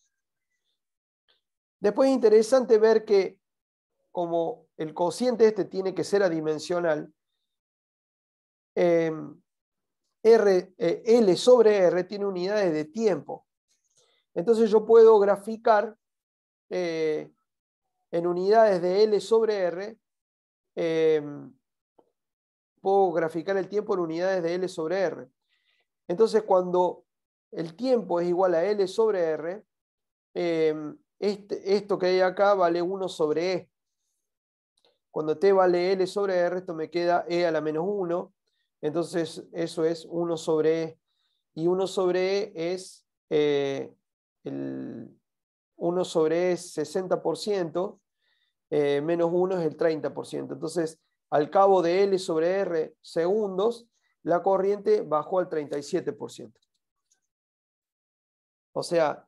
Después es interesante ver que como el cociente este tiene que ser adimensional, eh, eh, L sobre R tiene unidades de tiempo. Entonces yo puedo graficar eh, en unidades de L sobre R, em, puedo graficar el tiempo en unidades de L sobre R. Entonces cuando el tiempo es igual a L sobre R, em, este, esto que hay acá vale 1 sobre E. Cuando T vale L sobre R, esto me queda E a la menos 1. Entonces eso es 1 sobre E. Y 1 sobre E es eh, el 1 sobre 60%, eh, menos 1 es el 30%. Entonces, al cabo de L sobre R segundos, la corriente bajó al 37%. O sea,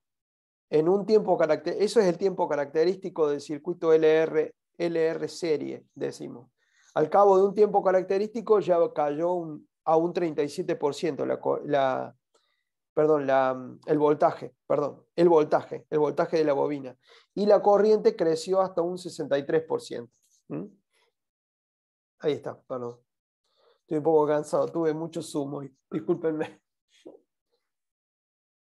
en un tiempo característico, eso es el tiempo característico del circuito LR, LR serie, decimos. Al cabo de un tiempo característico ya cayó a un 37% la, la, perdón, el voltaje, perdón, el voltaje, el voltaje de la bobina. Y la corriente creció hasta un 63%. ¿Mm? Ahí está, perdón. Estoy un poco cansado, tuve mucho zumo, <laughs> discúlpenme.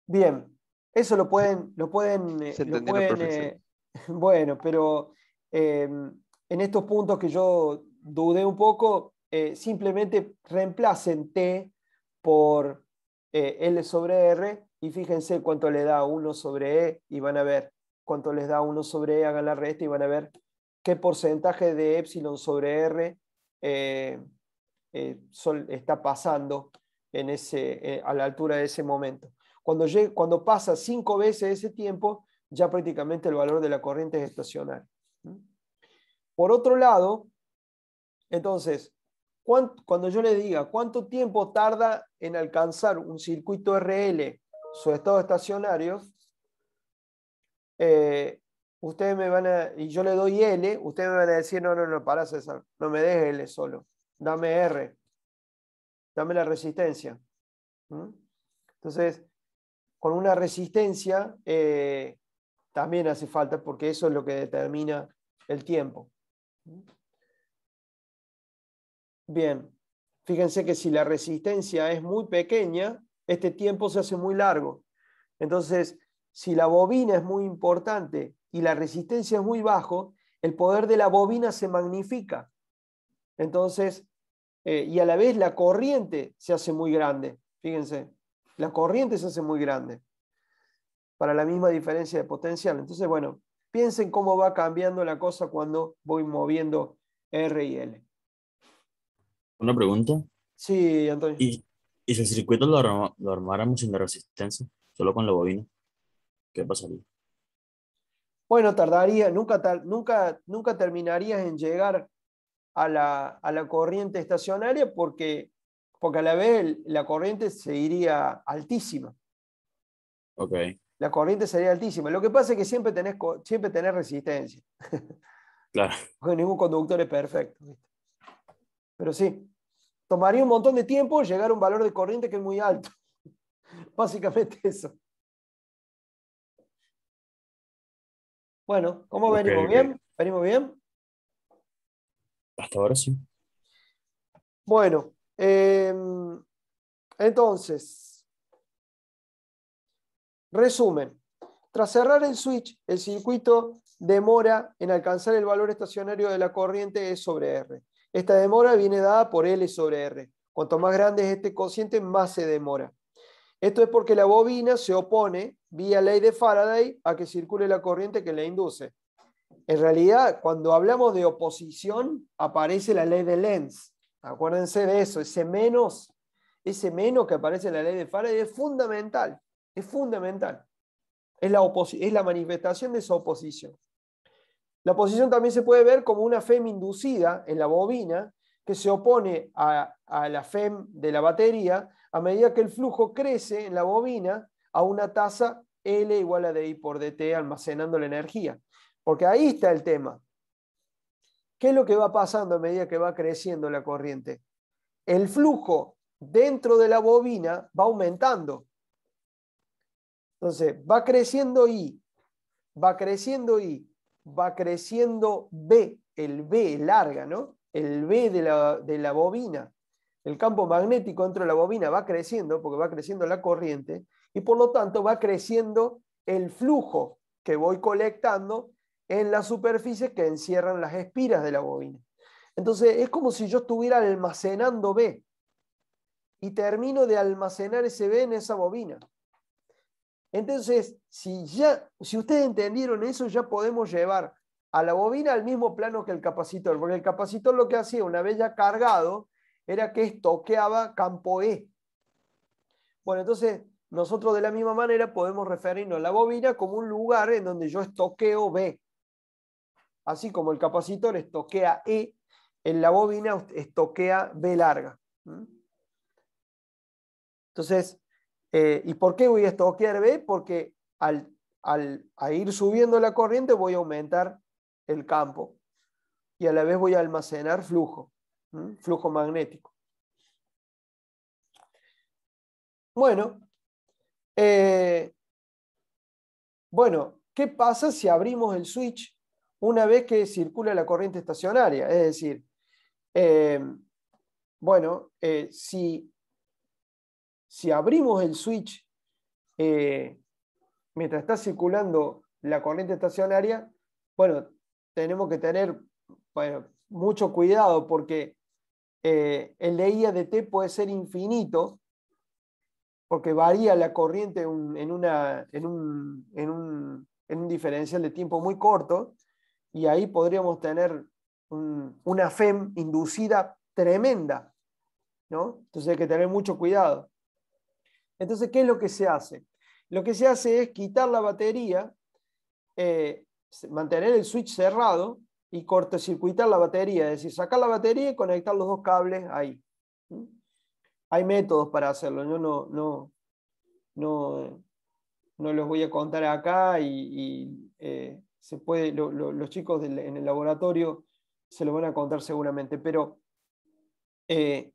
Bien, eso lo pueden... Lo pueden, <laughs> eh, lo pueden eh, <laughs> bueno, pero em, en estos puntos que yo dudé un poco, eh, simplemente reemplacen T por eh, L sobre R y fíjense cuánto le da 1 sobre E y van a ver cuánto les da 1 sobre E, hagan la resta y van a ver qué porcentaje de epsilon sobre R eh, eh, está pasando en ese, a la altura de ese momento. Cuando, cuando pasa cinco veces ese tiempo, ya prácticamente el valor de la corriente es estacional. Por otro lado, entonces, cuando yo le diga cuánto tiempo tarda en alcanzar un circuito RL su estado estacionario, eh, ustedes me van a, y yo le doy L, ustedes me van a decir, no, no, no, para César, no me deje L solo, dame R, dame la resistencia. Entonces, con una resistencia eh, también hace falta, porque eso es lo que determina el tiempo. ¿Mm? Bien, fíjense que si la resistencia es muy pequeña, este tiempo se hace muy largo. Entonces, si la bobina es muy importante y la resistencia es muy bajo, el poder de la bobina se magnifica. Entonces, eh, y a la vez la corriente se hace muy grande. Fíjense, la corriente se hace muy grande para la misma diferencia de potencial. Entonces, bueno, piensen cómo va cambiando la cosa cuando voy moviendo R y L. Una pregunta. Sí, Antonio. ¿Y, y si el circuito lo, armáramos sin la resistencia, solo con la bobina? ¿Qué pasaría? Bueno, tardaría, nunca, nunca, nunca terminarías en llegar a la, corriente estacionaria porque, porque a la vez la corriente seguiría altísima. Ok. La corriente sería altísima. Lo que pasa es que siempre tenés, siempre tenés resistencia. Claro. <laughs> Porque ningún conductor es perfecto. ¿viste? Pero sí, tomaría un montón de tiempo llegar a un valor de corriente que es muy alto. <laughs> Básicamente eso. Bueno, ¿cómo venimos? ¿Bien? ¿Venimos bien? Hasta ahora sí. Bueno, em, entonces, resumen. Tras cerrar el switch, el circuito demora en alcanzar el valor estacionario de la corriente E sobre R. Esta demora viene dada por L sobre R. Cuanto más grande es este cociente, más se demora. Esto es porque la bobina se opone, vía ley de Faraday, a que circule la corriente que la induce. En realidad, cuando hablamos de oposición, aparece la ley de Lenz. Acuérdense de eso, ese menos, ese menos que aparece en la ley de Faraday es fundamental, es fundamental. Es la, es la manifestación de su oposición. La posición también se puede ver como una FEM inducida en la bobina que se opone a, la FEM de la batería a medida que el flujo crece en la bobina a una tasa L igual a DI por DT almacenando la energía. Porque ahí está el tema. ¿Qué es lo que va pasando a medida que va creciendo la corriente? El flujo dentro de la bobina va aumentando. Entonces, va creciendo I, va creciendo I, va creciendo B, el B larga, ¿no? El B de la, de la bobina. El campo magnético dentro de la bobina va creciendo porque va creciendo la corriente y por lo tanto va creciendo el flujo que voy colectando en las superficies que encierran las espiras de la bobina. Entonces es como si yo estuviera almacenando B y termino de almacenar ese B en esa bobina. Entonces, si, ya, si ustedes entendieron eso, ya podemos llevar a la bobina al mismo plano que el capacitor, porque el capacitor lo que hacía una vez ya cargado era que estoqueaba campo E. Bueno, entonces nosotros de la misma manera podemos referirnos a la bobina como un lugar en donde yo estoqueo B. Así como el capacitor estoquea E, en la bobina estoquea B larga. ¿Mm? Entonces, eh, ¿Y por qué voy a estoquear B? Porque al, ir subiendo la corriente voy a aumentar el campo y a la vez voy a almacenar flujo, flujo magnético. Bueno, eh, bueno, ¿qué pasa si abrimos el switch una vez que circula la corriente estacionaria? Es decir, eh, bueno, si si abrimos el switch eh, mientras está circulando la corriente estacionaria, bueno, tenemos que tener mucho cuidado porque eh, el de T puede ser infinito porque varía la corriente en, un, diferencial de tiempo muy corto y ahí podríamos tener una FEM inducida tremenda. ¿no? Entonces hay que tener mucho cuidado. Entonces, ¿qué es lo que se hace? Lo que se hace es quitar la batería, eh, mantener el switch cerrado y cortocircuitar la batería, es decir, sacar la batería y conectar los dos cables ahí. Hay métodos para hacerlo, yo no, no, no, no los voy a contar acá y, eh, se puede, los chicos en el laboratorio se lo van a contar seguramente, pero eh,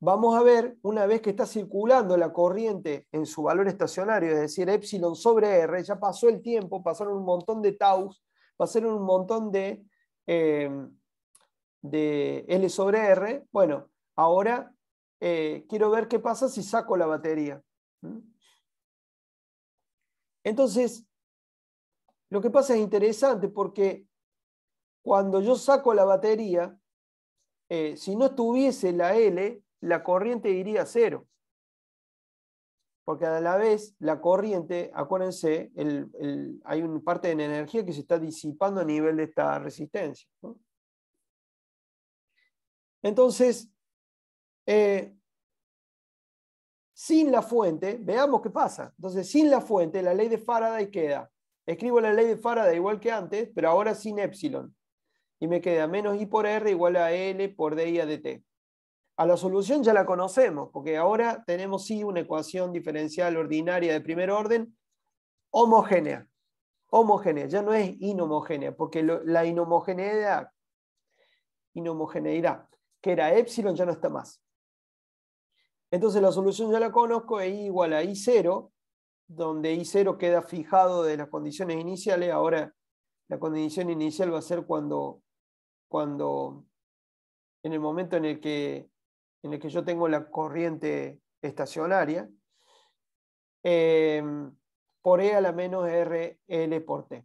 vamos a ver, una vez que está circulando la corriente en su valor estacionario, es decir, epsilon sobre R, ya pasó el tiempo, pasaron un montón de taus, pasaron un montón de, em, de L sobre R. Bueno, ahora eh, quiero ver qué pasa si saco la batería. Entonces, lo que pasa es interesante porque cuando yo saco la batería, eh, si no estuviese la L, la corriente iría a cero. Porque a la vez la corriente, acuérdense, hay una parte de la energía que se está disipando a nivel de esta resistencia. Entonces, eh, sin la fuente, veamos qué pasa. Entonces, sin la fuente, la ley de Faraday queda. Escribo la ley de Faraday igual que antes, pero ahora sin epsilon. Y me queda menos I por R igual a L por DI a DT. A la solución ya la conocemos, porque ahora tenemos sí una ecuación diferencial ordinaria de primer orden homogénea. Homogénea, ya no es inhomogénea, porque la inhomogeneidad, inhomogeneidad, que era epsilon, ya no está más. Entonces la solución ya la conozco, es igual a I0, donde I0 queda fijado de las condiciones iniciales, ahora la condición inicial va a ser cuando, cuando en el momento en el que en el que yo tengo la corriente estacionaria, eh, por E a la menos L por T.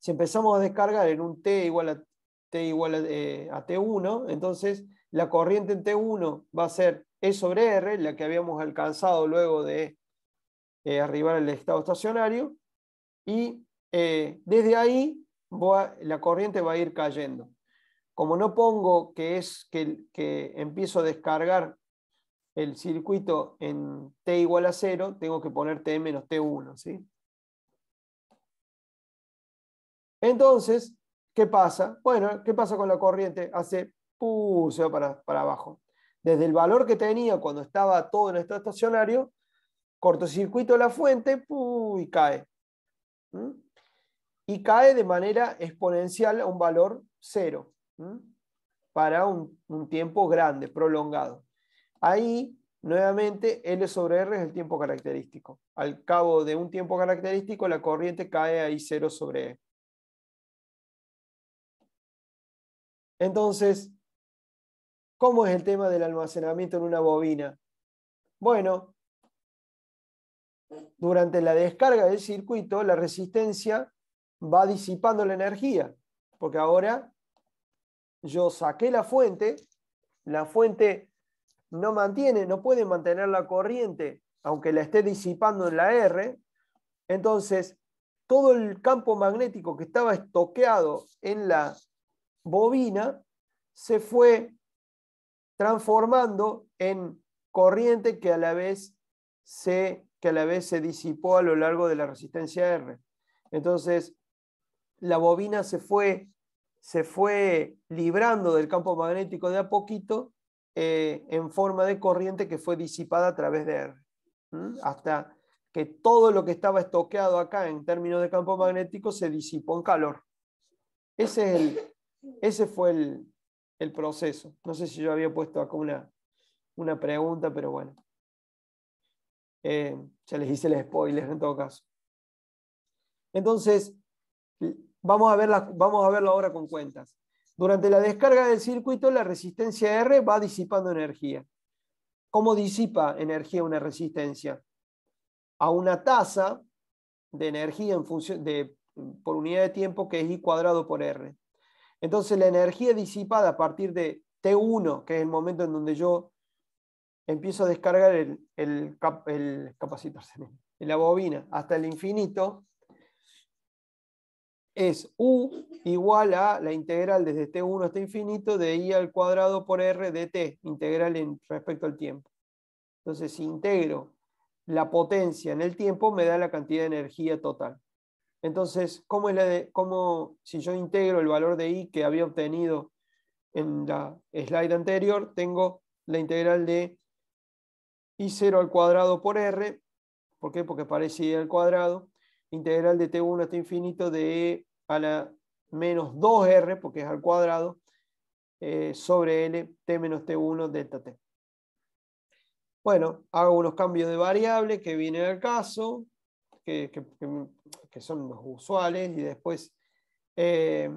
Si empezamos a descargar en un T igual a, T igual a, eh, T1, entonces la corriente en T1 va a ser E sobre R, la que habíamos alcanzado luego de eh, arribar al estado estacionario, y desde ahí la corriente va a ir cayendo como no pongo que es que, empiezo a descargar el circuito en t igual a 0, tengo que poner t menos t1. Entonces, ¿qué pasa? Bueno, ¿qué pasa con la corriente? Hace, ¡puh! se va para, abajo. Desde el valor que tenía cuando estaba todo en estado estacionario, cortocircuito la fuente ¡puh! y cae. Y cae de manera exponencial a un valor cero para un, tiempo grande, prolongado. Ahí, nuevamente, L sobre R es el tiempo característico. Al cabo de un tiempo característico, la corriente cae ahí cero 0 sobre E. Entonces, ¿cómo es el tema del almacenamiento en una bobina? Bueno, durante la descarga del circuito, la resistencia va disipando la energía, porque ahora yo saqué la fuente, la fuente no mantiene, no puede mantener la corriente, aunque la esté disipando en la R, entonces todo el campo magnético que estaba estoqueado en la bobina se fue transformando en corriente que a la vez se, que a la vez se disipó a lo largo de la resistencia R. Entonces, la bobina se fue se fue librando del campo magnético de a poquito eh, en forma de corriente que fue disipada a través de R. Hasta que todo lo que estaba estoqueado acá en términos de campo magnético se disipó en calor. Ese, es el, ese fue el, el, proceso. No sé si yo había puesto acá una, una pregunta, pero bueno. Eh, ya les hice el spoiler en todo caso. Entonces, Vamos a, verla, vamos a verlo ahora con cuentas. Durante la descarga del circuito, la resistencia R va disipando energía. ¿Cómo disipa energía una resistencia? A una tasa de energía en función de, por unidad de tiempo que es I cuadrado por R. Entonces la energía disipada a partir de T1, que es el momento en donde yo empiezo a descargar el, el, el la bobina, hasta el infinito, es u igual a la integral desde t1 hasta infinito de i al cuadrado por r de t, integral en, respecto al tiempo. Entonces, si integro la potencia en el tiempo, me da la cantidad de energía total. Entonces, ¿cómo es la si yo integro el valor de i que había obtenido en la slide anterior, tengo la integral de i0 al cuadrado por r. ¿Por qué? Porque parece i al cuadrado integral de t1 hasta infinito de e a la menos 2r, porque es al cuadrado, eh, sobre L, t menos t1 delta t. Bueno, hago unos cambios de variable que vienen al caso, que, son los usuales, y después eh,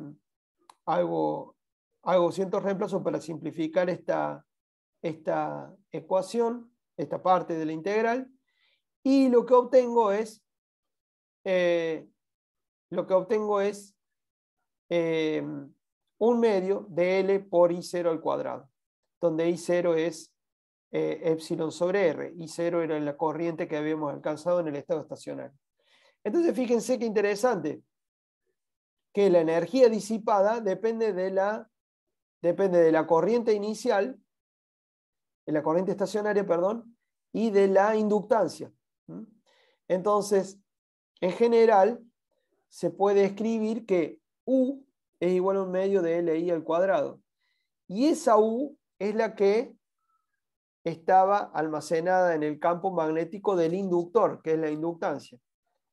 hago, hago, reemplazos para simplificar esta, esta ecuación, esta parte de la integral, y lo que obtengo es eh, lo que obtengo es eh, un medio de L por I0 al cuadrado, donde I0 es eh, epsilon sobre R. I0 era la corriente que habíamos alcanzado en el estado estacionario. Entonces, fíjense qué interesante, que la energía disipada depende de la, depende de la corriente inicial, de la corriente estacionaria, perdón, y de la inductancia. Entonces, en general, se puede escribir que U es igual a un medio de LI al cuadrado. Y esa U es la que estaba almacenada en el campo magnético del inductor, que es la inductancia.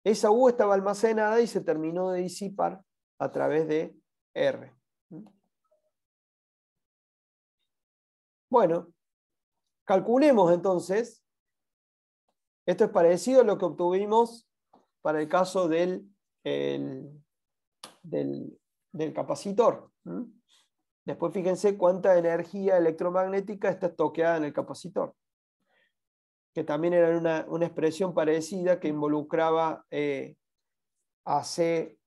Esa U estaba almacenada y se terminó de disipar a través de R. Bueno, calculemos entonces. Esto es parecido a lo que obtuvimos para el caso del, del, capacitor. Después fíjense cuánta energía electromagnética está estoqueada en el capacitor, que también era una, expresión parecida que involucraba eh, AC,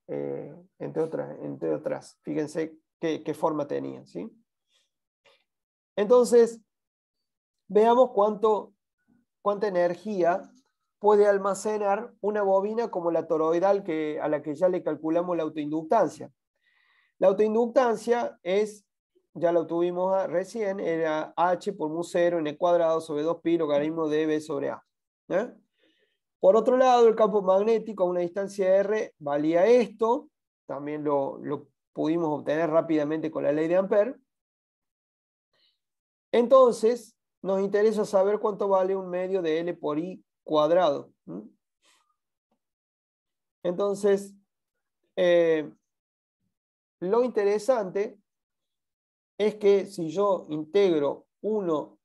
eh, entre, otras, entre otras. Fíjense qué, forma tenía. ¿sí? Entonces, veamos cuánto, cuánta energía puede almacenar una bobina como la toroidal que, a la que ya le calculamos la autoinductancia. La autoinductancia es, ya lo tuvimos recién, era H por mu 0 N cuadrado sobre 2pi logaritmo de B sobre A. ¿eh? Por otro lado, el campo magnético a una distancia R valía esto, también lo, lo pudimos obtener rápidamente con la ley de Ampere. Entonces, nos interesa saber cuánto vale un medio de L por I cuadrado. Entonces, eh, lo interesante es que si yo integro 1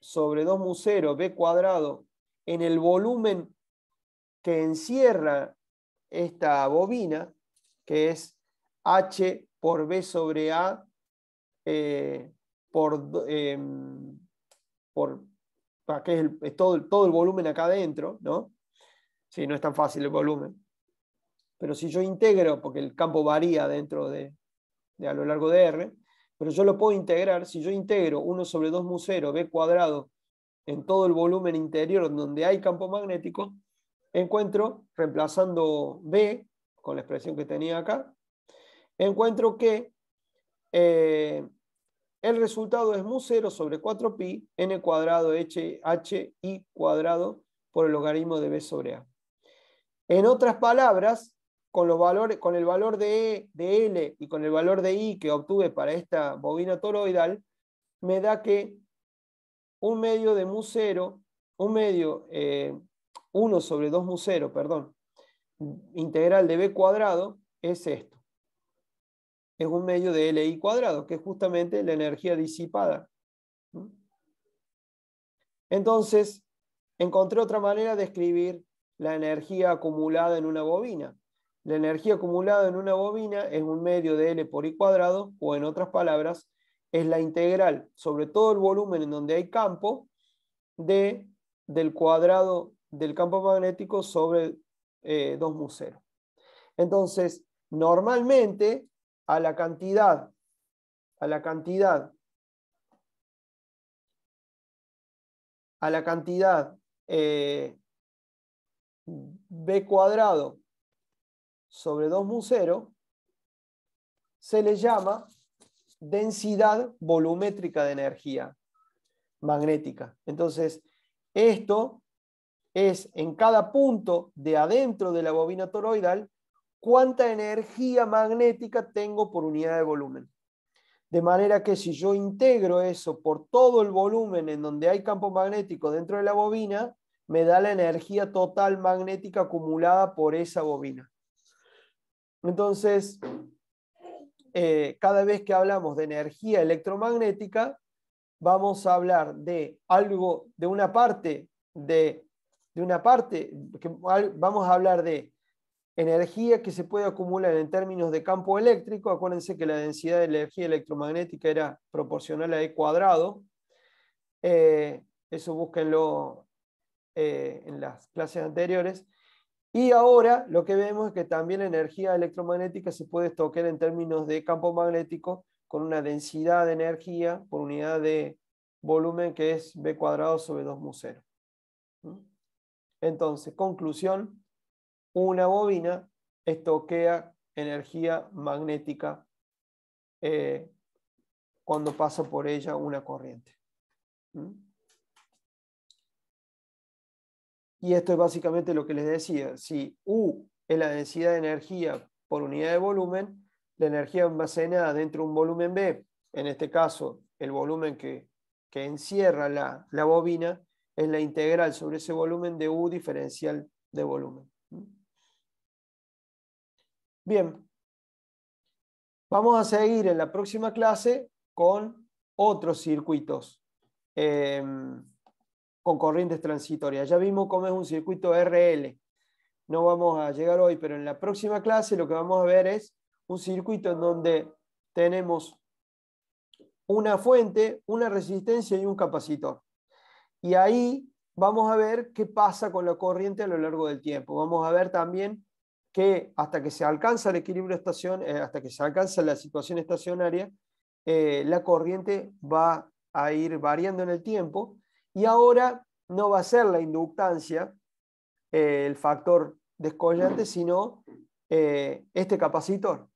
sobre 2 mu 0 b cuadrado en el volumen que encierra esta bobina, que es h por b sobre a eh, por, em, por que es, todo, todo el volumen acá adentro, ¿no? Sí, no es tan fácil el volumen. Pero si yo integro, porque el campo varía dentro de, a lo largo de R, pero yo lo puedo integrar, si yo integro 1 sobre 2 mu 0 B cuadrado en todo el volumen interior donde hay campo magnético, encuentro, reemplazando B con la expresión que tenía acá, encuentro que eh, el resultado es mu 0 sobre 4pi, n cuadrado h, h i cuadrado por el logaritmo de b sobre a. En otras palabras, con, los valores, con el valor de, e, de L y con el valor de I que obtuve para esta bobina toroidal, me da que un medio de mu 0, un medio 1 eh, sobre 2 mu 0, perdón, integral de b cuadrado es esto es un medio de LI cuadrado, que es justamente la energía disipada. Entonces, encontré otra manera de escribir la energía acumulada en una bobina. La energía acumulada en una bobina es un medio de L por I cuadrado, o en otras palabras, es la integral sobre todo el volumen en donde hay campo de, del cuadrado del campo magnético sobre 2 eh, mu 0 Entonces, normalmente a la cantidad, a la cantidad, a la cantidad eh, b cuadrado sobre 2 mu 0, se le llama densidad volumétrica de energía magnética. Entonces, esto es en cada punto de adentro de la bobina toroidal cuánta energía magnética tengo por unidad de volumen. De manera que si yo integro eso por todo el volumen en donde hay campo magnético dentro de la bobina, me da la energía total magnética acumulada por esa bobina. Entonces, eh, cada vez que hablamos de energía electromagnética, vamos a hablar de algo, de una parte, de, una parte, que, vamos a hablar de energía que se puede acumular en términos de campo eléctrico. Acuérdense que la densidad de energía electromagnética era proporcional a E cuadrado. Eh, eso búsquenlo eh, en las clases anteriores. Y ahora lo que vemos es que también la energía electromagnética se puede estoquear en términos de campo magnético con una densidad de energía por unidad de volumen que es B cuadrado sobre 2 mu 0. ¿Mm? Entonces, conclusión, una bobina estoquea energía magnética eh, cuando pasa por ella una corriente. ¿Mm? Y esto es básicamente lo que les decía. Si U es la densidad de energía por unidad de volumen, la energía almacenada dentro de un volumen B, en este caso el volumen que, encierra la, bobina, es la integral sobre ese volumen de U diferencial de volumen. ¿Mm? Bien, vamos a seguir en la próxima clase con otros circuitos, em, con corrientes transitorias. Ya vimos cómo es un circuito RL. No vamos a llegar hoy, pero en la próxima clase lo que vamos a ver es un circuito en donde tenemos una fuente, una resistencia y un capacitor. Y ahí vamos a ver qué pasa con la corriente a lo largo del tiempo. Vamos a ver también que hasta que se alcanza el equilibrio estación, eh, hasta que se alcanza la situación estacionaria, eh, la corriente va a ir variando en el tiempo y ahora no va a ser la inductancia eh, el factor descollante, sino este capacitor,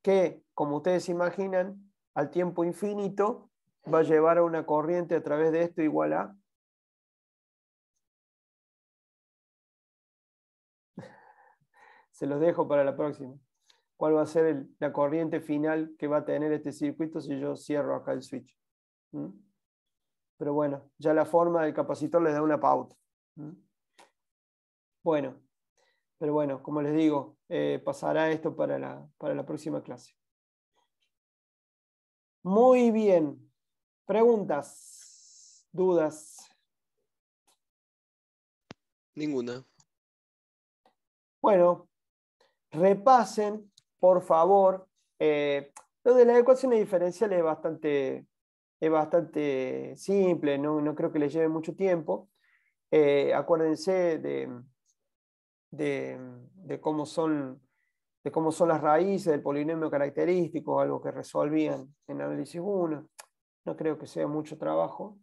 que como ustedes imaginan, al tiempo infinito va a llevar a una corriente a través de esto igual a se los dejo para la próxima. ¿Cuál va a ser la corriente final que va a tener este circuito si yo cierro acá el switch? ¿Mm? Pero bueno, ya la forma del capacitor les da una pauta. ¿Mm? Bueno, pero bueno, como les digo, eh, pasará esto para para la próxima clase. Muy bien. ¿Preguntas? ¿Dudas? Ninguna. Bueno, repasen, por favor, eh, lo de las ecuaciones diferenciales es bastante, es bastante simple, no, no creo que les lleve mucho tiempo. Eh, acuérdense de, de, de, cómo son, de cómo son las raíces del polinomio característico, algo que resolvían en análisis 1. No creo que sea mucho trabajo.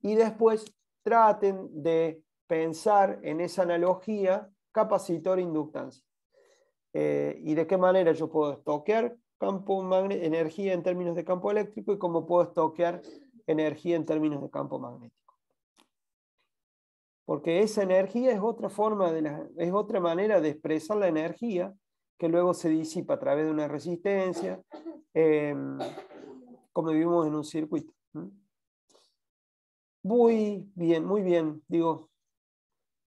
Y después traten de pensar en esa analogía capacitor-inductancia. Eh, y de qué manera yo puedo estoquear campo energía en términos de campo eléctrico y cómo puedo estoquear energía en términos de campo magnético. Porque esa energía es otra forma de es otra manera de expresar la energía que luego se disipa a través de una resistencia, em, como vivimos en un circuito. Muy bien, muy bien. Digo,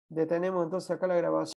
detenemos entonces acá la grabación.